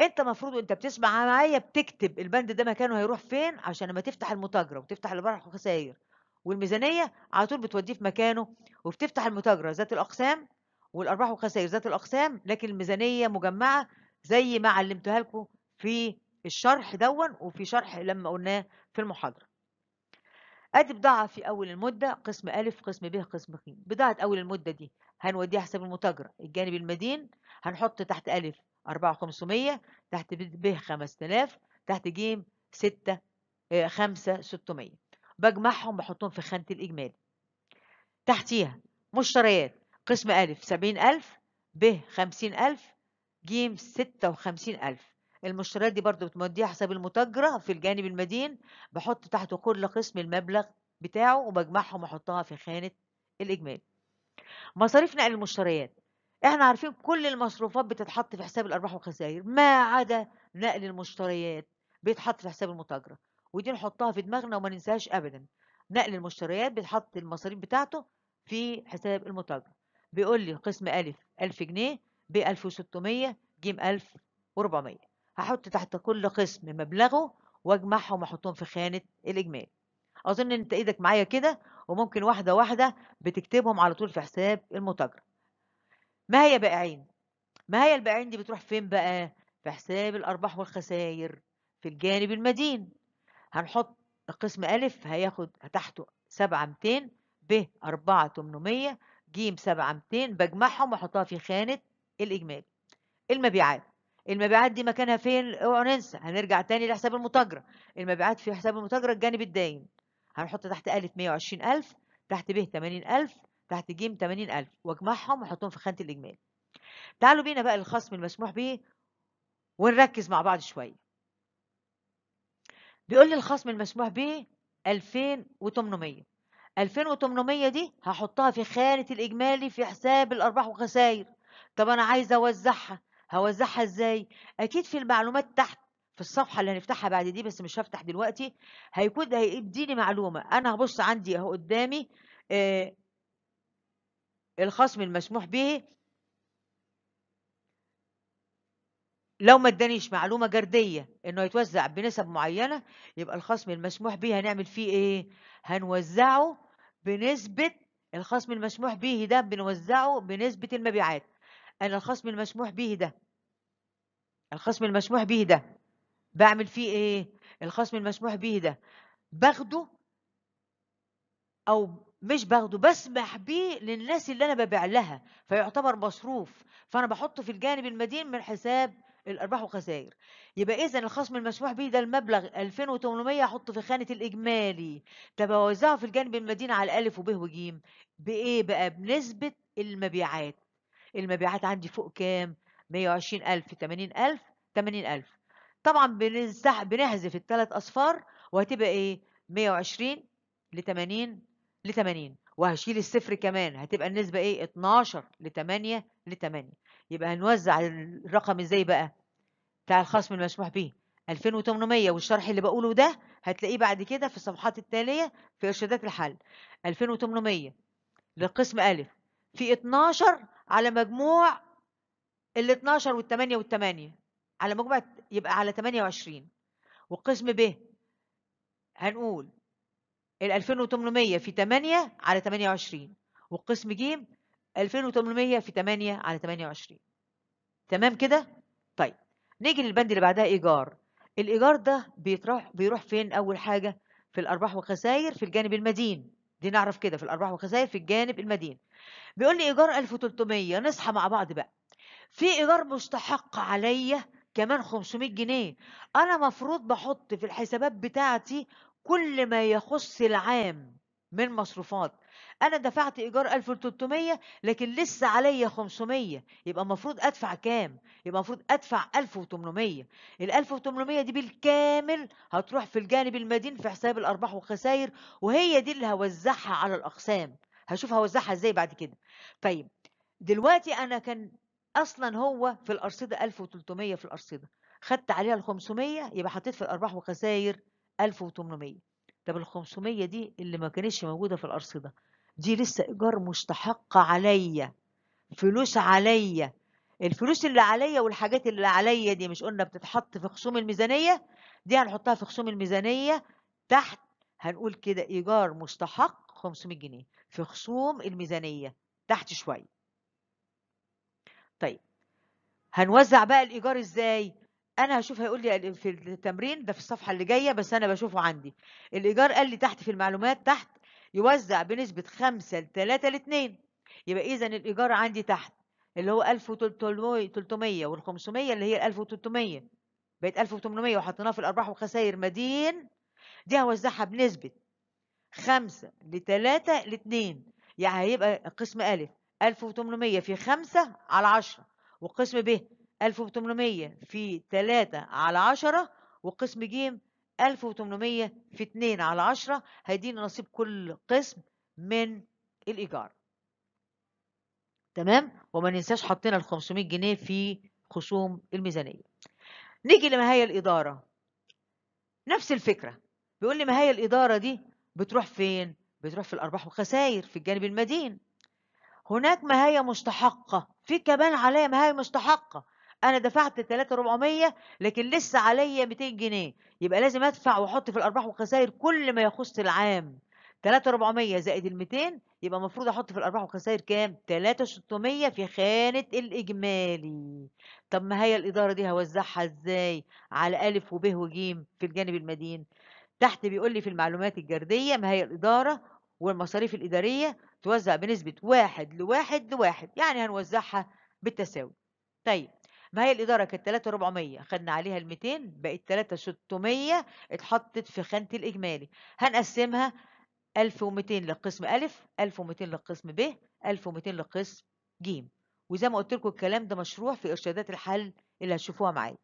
[SPEAKER 1] انت المفروض وانت بتسمع معايا بتكتب البند ده مكانه هيروح فين عشان لما تفتح المتاجره وتفتح الارباح والخسائر والميزانية على طول بتوديه في مكانه وبتفتح المتاجرة ذات الأقسام والأرباح والخسائر ذات الأقسام لكن الميزانية مجمعة زي ما علمتها لكم في الشرح دون وفي شرح لما قلناه في المحاضرة أدي بضاعة في أول المدة قسم أ قسم ب قسم ق بضاعة أول المدة دي هنوديها حساب المتاجرة الجانب المدين هنحط تحت أ 4500 تحت ب 5000 تحت ج 6 5 600 بجمعهم بحطهم في خانة الإجمالي تحتيها مشتريات قسم أ 70000 ب 50000 ج 56000 المشتريات دي برضو بتوديها حساب المتاجرة في الجانب المدين بحط تحت كل قسم المبلغ بتاعه وبجمعهم واحطها في خانة الإجمالي مصاريف نقل المشتريات احنا عارفين كل المصروفات بتتحط في حساب الأرباح والخسائر ما عدا نقل المشتريات بيتحط في حساب المتاجرة ودي نحطها في دماغنا وما ننساهاش ابدا نقل المشتريات بتحط المصاريف بتاعته في حساب المتاجر بيقول لي قسم ألف 1000 جنيه ب 1600 ج 1400 هحط تحت كل قسم مبلغه واجمعهم واحطهم في خانة الإجمالي أظن ان أنت إيدك معايا كده وممكن واحدة واحدة بتكتبهم على طول في حساب المتاجر ما هي بائعين ما هي البائعين دي بتروح فين بقى في حساب الأرباح والخسائر في الجانب المدين هنحط قسم أ هياخد تحته سبعة ميتين ب أربعة تمنمية ج سبعة ميتين بجمعهم وأحطها في خانة الإجمالي المبيعات المبيعات دي مكانها فين؟ اوعوا ننسى هنرجع تاني لحساب المتاجرة المبيعات في حساب المتاجرة الجانب الداين هنحط تحت أ مية وعشرين ألف تحت ب تمانين ألف تحت ج تمانين ألف وأجمعهم وأحطهم في خانة الإجمالي تعالوا بينا بقى للخصم المسموح به ونركز مع بعض شوية بيقول لي الخصم المسموح به 2800 2800 دي هحطها في خانة الإجمالي في حساب الأرباح والخسائر طب أنا عايزة أوزعها هوزعها إزاي؟ أكيد في المعلومات تحت في الصفحة اللي هنفتحها بعد دي بس مش هفتح دلوقتي هيكون هيديني معلومة أنا هبص عندي أهو قدامي آه الخصم المسموح به لو ما ادانيش معلومه جرديه انه يتوزع بنسب معينه يبقى الخصم المسموح به هنعمل فيه ايه هنوزعه بنسبه الخصم المسموح به ده بنوزعه بنسبه المبيعات انا الخصم المسموح به ده الخصم المسموح به ده بعمل فيه ايه الخصم المسموح به ده باخده او مش باخده بسمح بيه للناس اللي انا ببيع لها فيعتبر مصروف فانا بحطه في الجانب المدين من حساب الأرباح والخسائر يبقى إذا الخصم المسموح به ده المبلغ 2800 أحطه في خانة الإجمالي طب أوزعه في الجانب المدينة على ألف وب وج بإيه بقى بنسبة المبيعات المبيعات عندي فوق كام 120000 80000 80000 طبعا بنستح... بنحذف الثلاث أصفار وهتبقى إيه 120 ل 80 ل 80 وهشيل الصفر كمان هتبقى النسبة إيه 12 ل 8 ل 8 يبقى هنوزع الرقم ازاي بقى بتاع الخصم المسموح به 2800 والشرح اللي بقوله ده هتلاقيه بعد كده في الصفحات التالية في إرشادات الحل 2800 للقسم أ في 12 على مجموع ال 12 وال 8 وال 8 على مجموع يبقى على 28 والقسم ب هنقول ال 2800 في 8 على 28 والقسم ج 2800 في 8 على 28 تمام كده طيب نيجي للبند اللي بعدها ايجار الايجار ده بيطرح بيروح فين اول حاجه في الارباح والخسائر في الجانب المدين دي نعرف كده في الارباح والخسائر في الجانب المدين بيقول لي ايجار 1300 نصحى مع بعض بقى في ايجار مستحق عليا كمان 500 جنيه انا مفروض بحط في الحسابات بتاعتي كل ما يخص العام من مصروفات انا دفعت ايجار 1300 لكن لسه عليا 500 يبقى المفروض ادفع كام يبقى المفروض ادفع 1800 ال 1800 دي بالكامل هتروح في الجانب المدين في حساب الارباح والخسائر وهي دي اللي هوزعها على الاقسام هشوف هوزعها ازاي بعد كده طيب دلوقتي انا كان اصلا هو في الارصده 1300 في الارصده خدت عليها ال 500 يبقى حطيت في الارباح والخسائر 1800 طب ال 500 دي اللي ما كانتش موجوده في الارصده دي لسه إيجار مستحق عليا فلوس عليا الفلوس اللي عليا والحاجات اللي عليا دي مش قلنا بتتحط في خصوم الميزانية دي هنحطها في خصوم الميزانية تحت هنقول كده إيجار مستحق 500 جنيه في خصوم الميزانية تحت شوية طيب هنوزع بقى الإيجار إزاي انا هشوف هيقول لي في التمرين ده في الصفحه اللي جايه بس انا بشوفه عندي الايجار قال لي تحت في المعلومات تحت يوزع بنسبة 5 ل 3 ل 2 يبقى إذا الإيجار عندي تحت اللي هو 1300 وال 500 اللي هي 1300 بقت 1800 وحطيناها في الأرباح والخسائر مدين دي هوزعها بنسبة 5 ل 3 ل 2 يعني هيبقى قسم أ 1800 في 5 على 10 وقسم ب 1800 في 3 على 10 وقسم ج 1800 في 2 على 10 هيدينا نصيب كل قسم من الإيجار تمام وما ننساش حطينا ال 500 جنيه في خصوم الميزانية نيجي لما هي الإدارة نفس الفكرة بيقول لي ما هي الإدارة دي بتروح فين بتروح في الأرباح والخسائر في الجانب المدين هناك ما هي مستحقة في كمان عليها ما هي مستحقة انا دفعت 3400 لكن لسه عليا 200 جنيه يبقى لازم ادفع واحط في الارباح والخسائر كل ما يخص العام 3400 زائد ال 200 يبقى المفروض احط في الارباح والخسائر كام 3600 في خانه الاجمالي طب ما هي الاداره دي هوزعها ازاي على الف وب وج في الجانب المدين تحت بيقول لي في المعلومات الجرديه ما هي الاداره والمصاريف الاداريه توزع بنسبه واحد لواحد لواحد يعني هنوزعها بالتساوي طيب ما هي الإدارة كانت 3400 خدنا عليها ال 200 بقت 3600 اتحطت في خانة الإجمالي هنقسمها 1200 للقسم أ 1200 للقسم ب 1200 للقسم ج وزي ما قلت لكم الكلام ده مشروع في إرشادات الحل اللي هتشوفوها معايا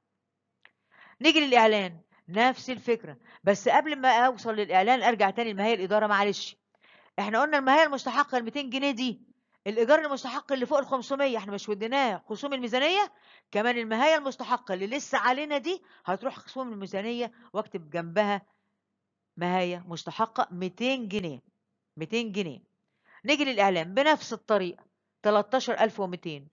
[SPEAKER 1] نيجي للإعلان نفس الفكرة بس قبل ما أوصل للإعلان أرجع تاني هي الإدارة معلش احنا قلنا المهاية المستحقة ال 200 جنيه دي الايجار المستحق اللي فوق ال 500 احنا مش وديناه خصوم الميزانيه كمان المهايه المستحقه اللي لسه علينا دي هتروح خصوم الميزانيه واكتب جنبها مهايه مستحقه 200 جنيه 200 جنيه نيجي للاعلام بنفس الطريقه 13200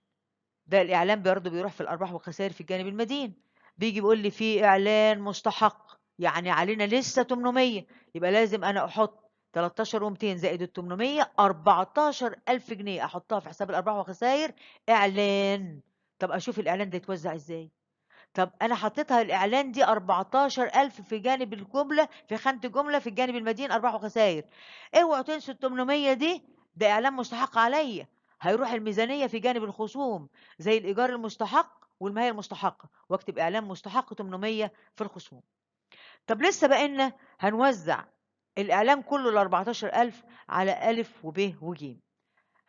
[SPEAKER 1] ده الاعلام برضه بيروح في الارباح والخسائر في الجانب المدين بيجي بيقول لي في اعلان مستحق يعني علينا لسه 800 يبقى لازم انا احط 13 و200 زائد ال 800 14000 جنيه احطها في حساب الارباح والخسائر اعلان طب اشوف الاعلان ده يتوزع ازاي طب انا حطيتها الاعلان دي 14000 في جانب الجمله في خانه الجمله في الجانب المدين ارباح وخسائر اوعوا تنسوا ال 800 دي ده اعلان مستحق عليا هيروح الميزانيه في جانب الخصوم زي الايجار المستحق والمهيه المستحقه واكتب اعلان مستحق 800 في الخصوم طب لسه بقى هنوزع الإعلان كله ال 14000 على ألف وب وج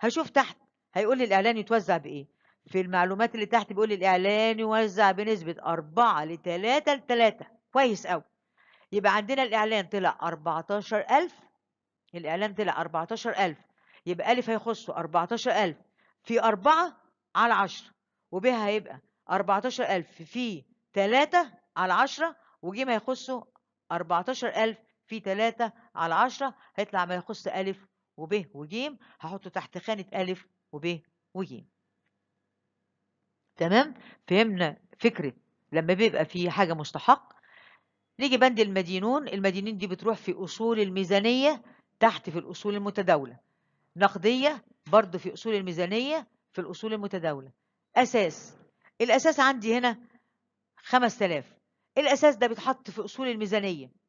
[SPEAKER 1] هشوف تحت هيقول لي الإعلان يتوزع بإيه في المعلومات اللي تحت بيقول لي الإعلان يوزع بنسبة 4 ل 3 ل 3 كويس قوي يبقى عندنا الإعلان طلع 14000 الإعلان طلع 14000 يبقى ألف هيخصه 14000 في 4 على 10 وب هيبقى 14000 في 3 على 10 وج هيخصه 14000 في 3 على 10 هيطلع ما يخص أ وب وج هحطه تحت خانة أ وب وج تمام فهمنا فكرة لما بيبقى في حاجة مستحق نيجي بند المدينون المدينين دي بتروح في أصول الميزانية تحت في الأصول المتداولة نقدية برضه في أصول الميزانية في الأصول المتداولة أساس الأساس عندي هنا 5000 الأساس ده بيتحط في أصول الميزانية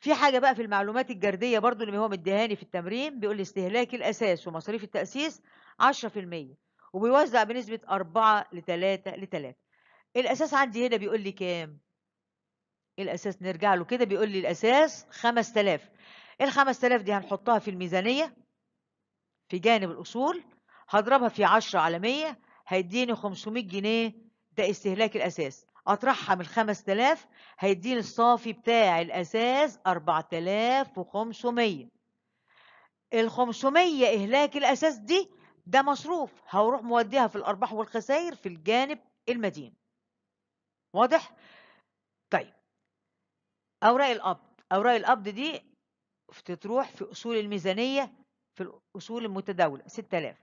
[SPEAKER 1] في حاجه بقى في المعلومات الجرديه برضو اللي هو مديهاني في التمرين بيقول لي استهلاك الاساس ومصاريف التاسيس 10% وبيوزع بنسبه 4 ل 3 ل 3 الاساس عندي هنا بيقول لي كام الاساس نرجع له كده بيقول لي الاساس 5000 ال 5000 دي هنحطها في الميزانيه في جانب الاصول هضربها في 10 على 100 هيديني 500 جنيه ده استهلاك الاساس اطرحها من 5000 هيديني الصافي بتاع الاساس 4500 ال 500 اهلاك الاساس دي ده مصروف هروح موديها في الارباح والخسائر في الجانب المدين واضح طيب اوراق القبض اوراق القبض دي تروح في اصول الميزانيه في الاصول المتداوله 6000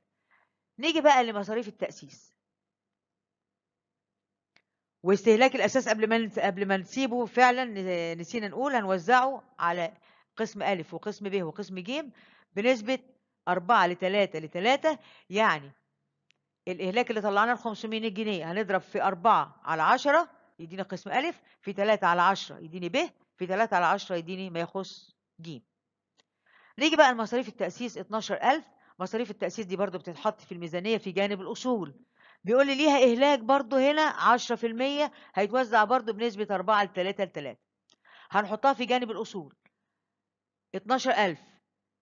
[SPEAKER 1] نيجي بقى لمصاريف التاسيس واستهلاك الاساس قبل ما قبل ما نسيبه فعلا نسينا نقول هنوزعه على قسم ا وقسم ب وقسم ج بنسبه 4 ل 3 ل 3 يعني الاهلاك اللي طلعنا ال 500 جنيه هنضرب في 4 على 10 يديني قسم ا في 3 على 10 يديني ب في 3 على 10 يديني ما يخص ج نيجي بقى لمصاريف التاسيس 12000 مصاريف التاسيس دي برضو بتتحط في الميزانيه في جانب الاصول بيقول لي ليها إهلاك برضو هنا 10% هيتوزع برضو بنسبة 4 ل 3 ل 3 هنحطها في جانب الأصول 12000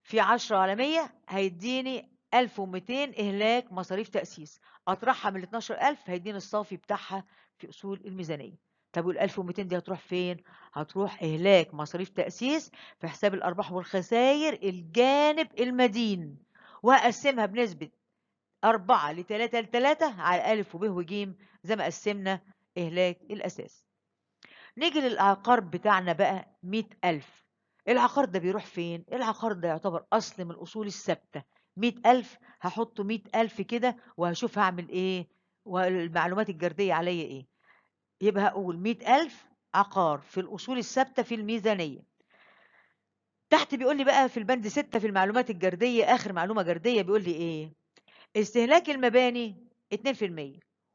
[SPEAKER 1] في 10 على 100 هيديني 1200 إهلاك مصاريف تأسيس أطرحها من ال 12000 هيديني الصافي بتاعها في أصول الميزانية طب وال 1200 دي هتروح فين؟ هتروح إهلاك مصاريف تأسيس في حساب الأرباح والخسائر الجانب المدين وهقسمها بنسبة أربعة لتلاتة لتلاتة على ألف وبه وجيم زي ما قسمنا إهلاك الأساس نيجي للعقار بتاعنا بقى مئة ألف العقار ده بيروح فين؟ العقار ده يعتبر أصل من الأصول الثابتة مئة ألف هحطه مئة ألف كده وهشوف هعمل إيه والمعلومات الجردية عليا إيه يبقى هقول مئة ألف عقار في الأصول الثابتة في الميزانية تحت بيقول لي بقى في البند ستة في المعلومات الجردية آخر معلومة جردية بيقول لي إيه استهلاك المباني 2%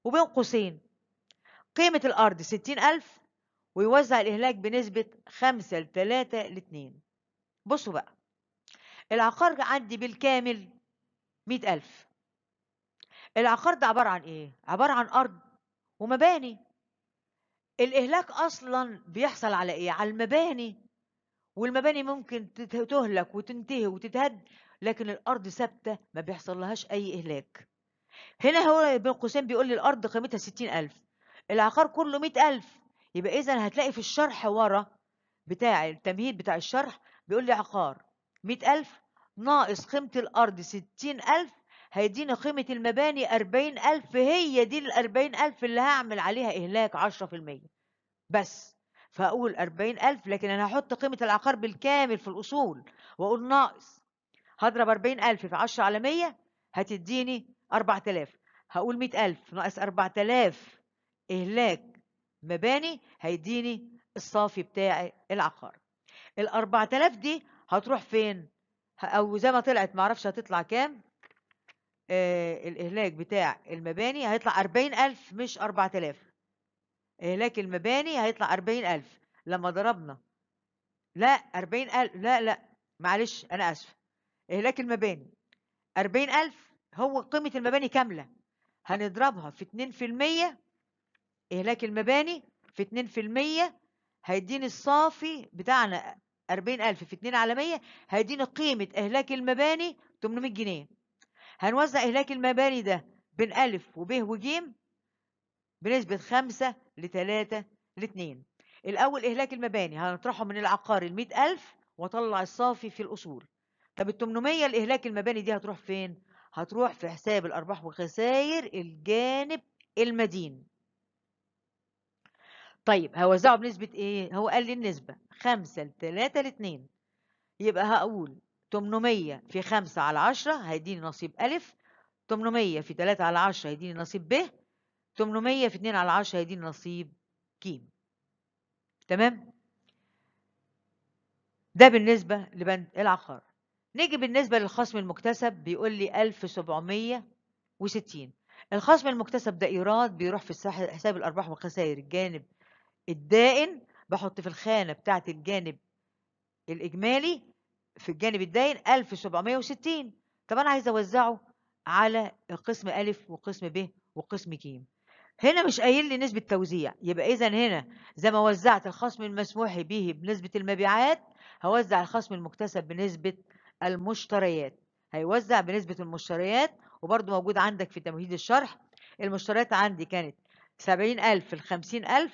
[SPEAKER 1] وبين قوسين قيمة الأرض 60000 ويوزع الإهلاك بنسبة 5 ل 3 ل 2 بصوا بقى العقار عندي بالكامل 100000 العقار ده عبارة عن إيه؟ عبارة عن أرض ومباني الإهلاك أصلا بيحصل على إيه؟ على المباني والمباني ممكن تهلك وتنتهي وتتهد لكن الارض ثابته ما بيحصل لهاش اي اهلاك هنا هو بين قوسين بيقول لي الارض قيمتها 60000 العقار كله 100000 يبقى اذا هتلاقي في الشرح ورا بتاع التمهيد بتاع الشرح بيقول لي عقار 100000 ناقص قيمه الارض 60000 هيديني قيمة المباني ألف هي دي ال ألف اللي هعمل عليها اهلاك 10% بس فاقول ألف لكن انا هحط قيمة العقار بالكامل في الاصول واقول ناقص هضرب 40000 في 10 على 100 هتديني 4000 هقول 100000 ناقص 4000 إهلاك مباني هيديني الصافي بتاع العقار ال 4000 دي هتروح فين او زي ما طلعت معرفش هتطلع كام آه الإهلاك بتاع المباني هيطلع 40000 مش 4000 إهلاك المباني هيطلع 40000 لما ضربنا لا 40000 لا لا معلش أنا آسفة إهلاك المباني 40000 هو قيمة المباني كاملة هنضربها في 2% إهلاك المباني في 2% هيديني الصافي بتاعنا 40000 في 2 مية هيديني قيمة إهلاك المباني 800 جنيه هنوزع إهلاك المباني ده بين ألف وب وج بنسبة 5 ل 3 ل 2 الأول إهلاك المباني هنطرحه من العقار ال 100000 وأطلع الصافي في الأصول طب ال 800 الاهلاك المباني دي هتروح فين؟ هتروح في حساب الأرباح والخسائر الجانب المدين طيب هوزعه بنسبة إيه؟ هو قال لي النسبة 5 ل 3 ل 2 يبقى هقول 800 في 5 على 10 هيديني نصيب أ 800 في 3 على 10 هيديني نصيب ب 800 في 2 على 10 هيديني نصيب ك تمام؟ ده بالنسبة لبند العقار نيجي بالنسبة للخصم المكتسب بيقول لي 1760 الخصم المكتسب ده إيراد بيروح في حساب الأرباح والخسائر الجانب الدائن بحط في الخانة بتاعة الجانب الإجمالي في الجانب الدائن 1760 طب أنا عايزة أوزعه على القسم أ وقسم ب وقسم ك هنا مش قايل لي نسبة توزيع يبقى إذا هنا زي ما وزعت الخصم المسموح به بنسبة المبيعات هوزع الخصم المكتسب بنسبة المشتريات هيوزع بنسبة المشتريات وبرده موجود عندك في تمهيد الشرح المشتريات عندي كانت سبعين ألف لخمسين ألف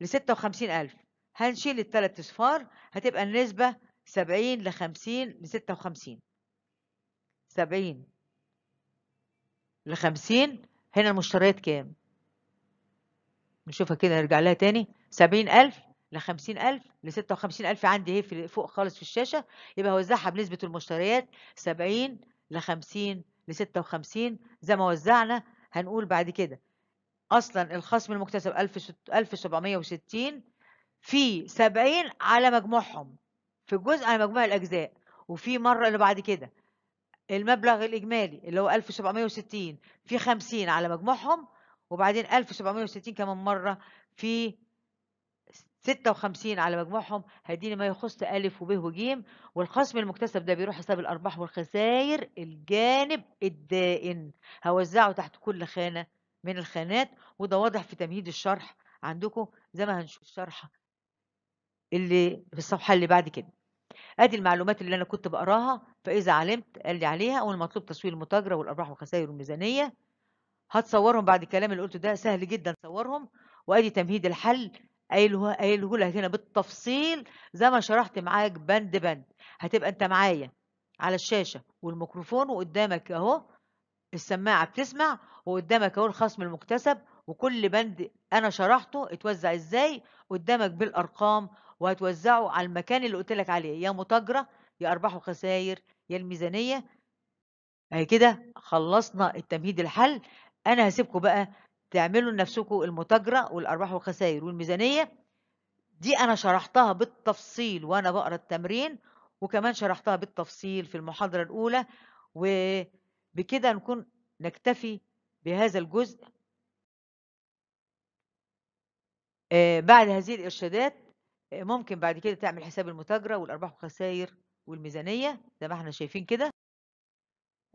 [SPEAKER 1] لستة وخمسين ألف هنشيل التلات أصفار هتبقى النسبة سبعين لخمسين لستة وخمسين سبعين لخمسين هنا المشتريات كام نشوفها كده نرجع لها تاني سبعين ألف ل 50000 ل 56000 عندي اهي في فوق خالص في الشاشه يبقى هوزعها بنسبه المشتريات 70 ل 50 ل 56 زي ما وزعنا هنقول بعد كده اصلا الخصم المكتسب 1760 في 70 على مجموعهم في الجزء على مجموع الاجزاء وفي مره اللي بعد كده المبلغ الاجمالي اللي هو 1760 في 50 على مجموعهم وبعدين 1760 كمان مره في 56 على مجموعهم هيديني ما يخص ألف وب وجيم والخصم المكتسب ده بيروح حساب الأرباح والخسائر الجانب الدائن هوزعه تحت كل خانة من الخانات وده واضح في تمهيد الشرح عندكم زي ما هنشوف الشرح اللي في الصفحة اللي بعد كده ادي المعلومات اللي انا كنت بقراها فاذا علمت قال لي عليها اول مطلوب تسويق المتاجره والارباح والخسائر والميزانيه هتصورهم بعد الكلام اللي قلته ده سهل جدا صورهم وادي تمهيد الحل قايله قايله لك هنا بالتفصيل زي ما شرحت معاك بند بند هتبقى انت معايا على الشاشه والميكروفون وقدامك اهو السماعه بتسمع وقدامك اهو الخصم المكتسب وكل بند انا شرحته اتوزع ازاي قدامك بالارقام وهتوزعه على المكان اللي قلت لك عليه يا متاجره يا ارباح وخسائر يا الميزانيه اهي كده خلصنا التمهيد الحل انا هسيبكم بقى تعملوا لنفسكم المتاجرة والأرباح والخسائر والميزانية دي أنا شرحتها بالتفصيل وأنا بقرا التمرين وكمان شرحتها بالتفصيل في المحاضرة الأولى وبكده نكون نكتفي بهذا الجزء آه، بعد هذه الإرشادات آه، ممكن بعد كده تعمل حساب المتاجرة والأرباح والخسائر والميزانية زي ما احنا شايفين كده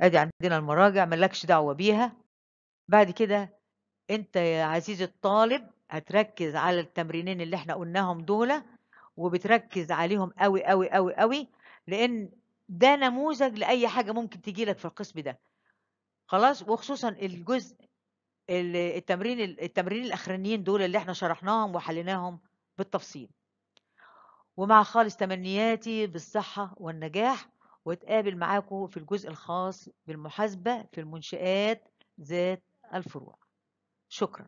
[SPEAKER 1] ادي عندنا المراجع ملكش دعوة بيها بعد كده انت يا عزيزي الطالب هتركز على التمرينين اللي احنا قلناهم دول وبتركز عليهم قوي قوي قوي قوي لان ده نموذج لاي حاجه ممكن تجي لك في القسم ده خلاص وخصوصا الجزء التمرين التمرين الاخرانيين دول اللي احنا شرحناهم وحليناهم بالتفصيل ومع خالص تمنياتي بالصحه والنجاح واتقابل معاكم في الجزء الخاص بالمحاسبه في المنشآت ذات الفروع شكرا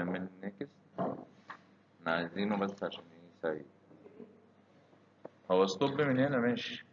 [SPEAKER 1] من نكست احنا عايزينه بس عشان يسيب هو ستوب من هنا ماشي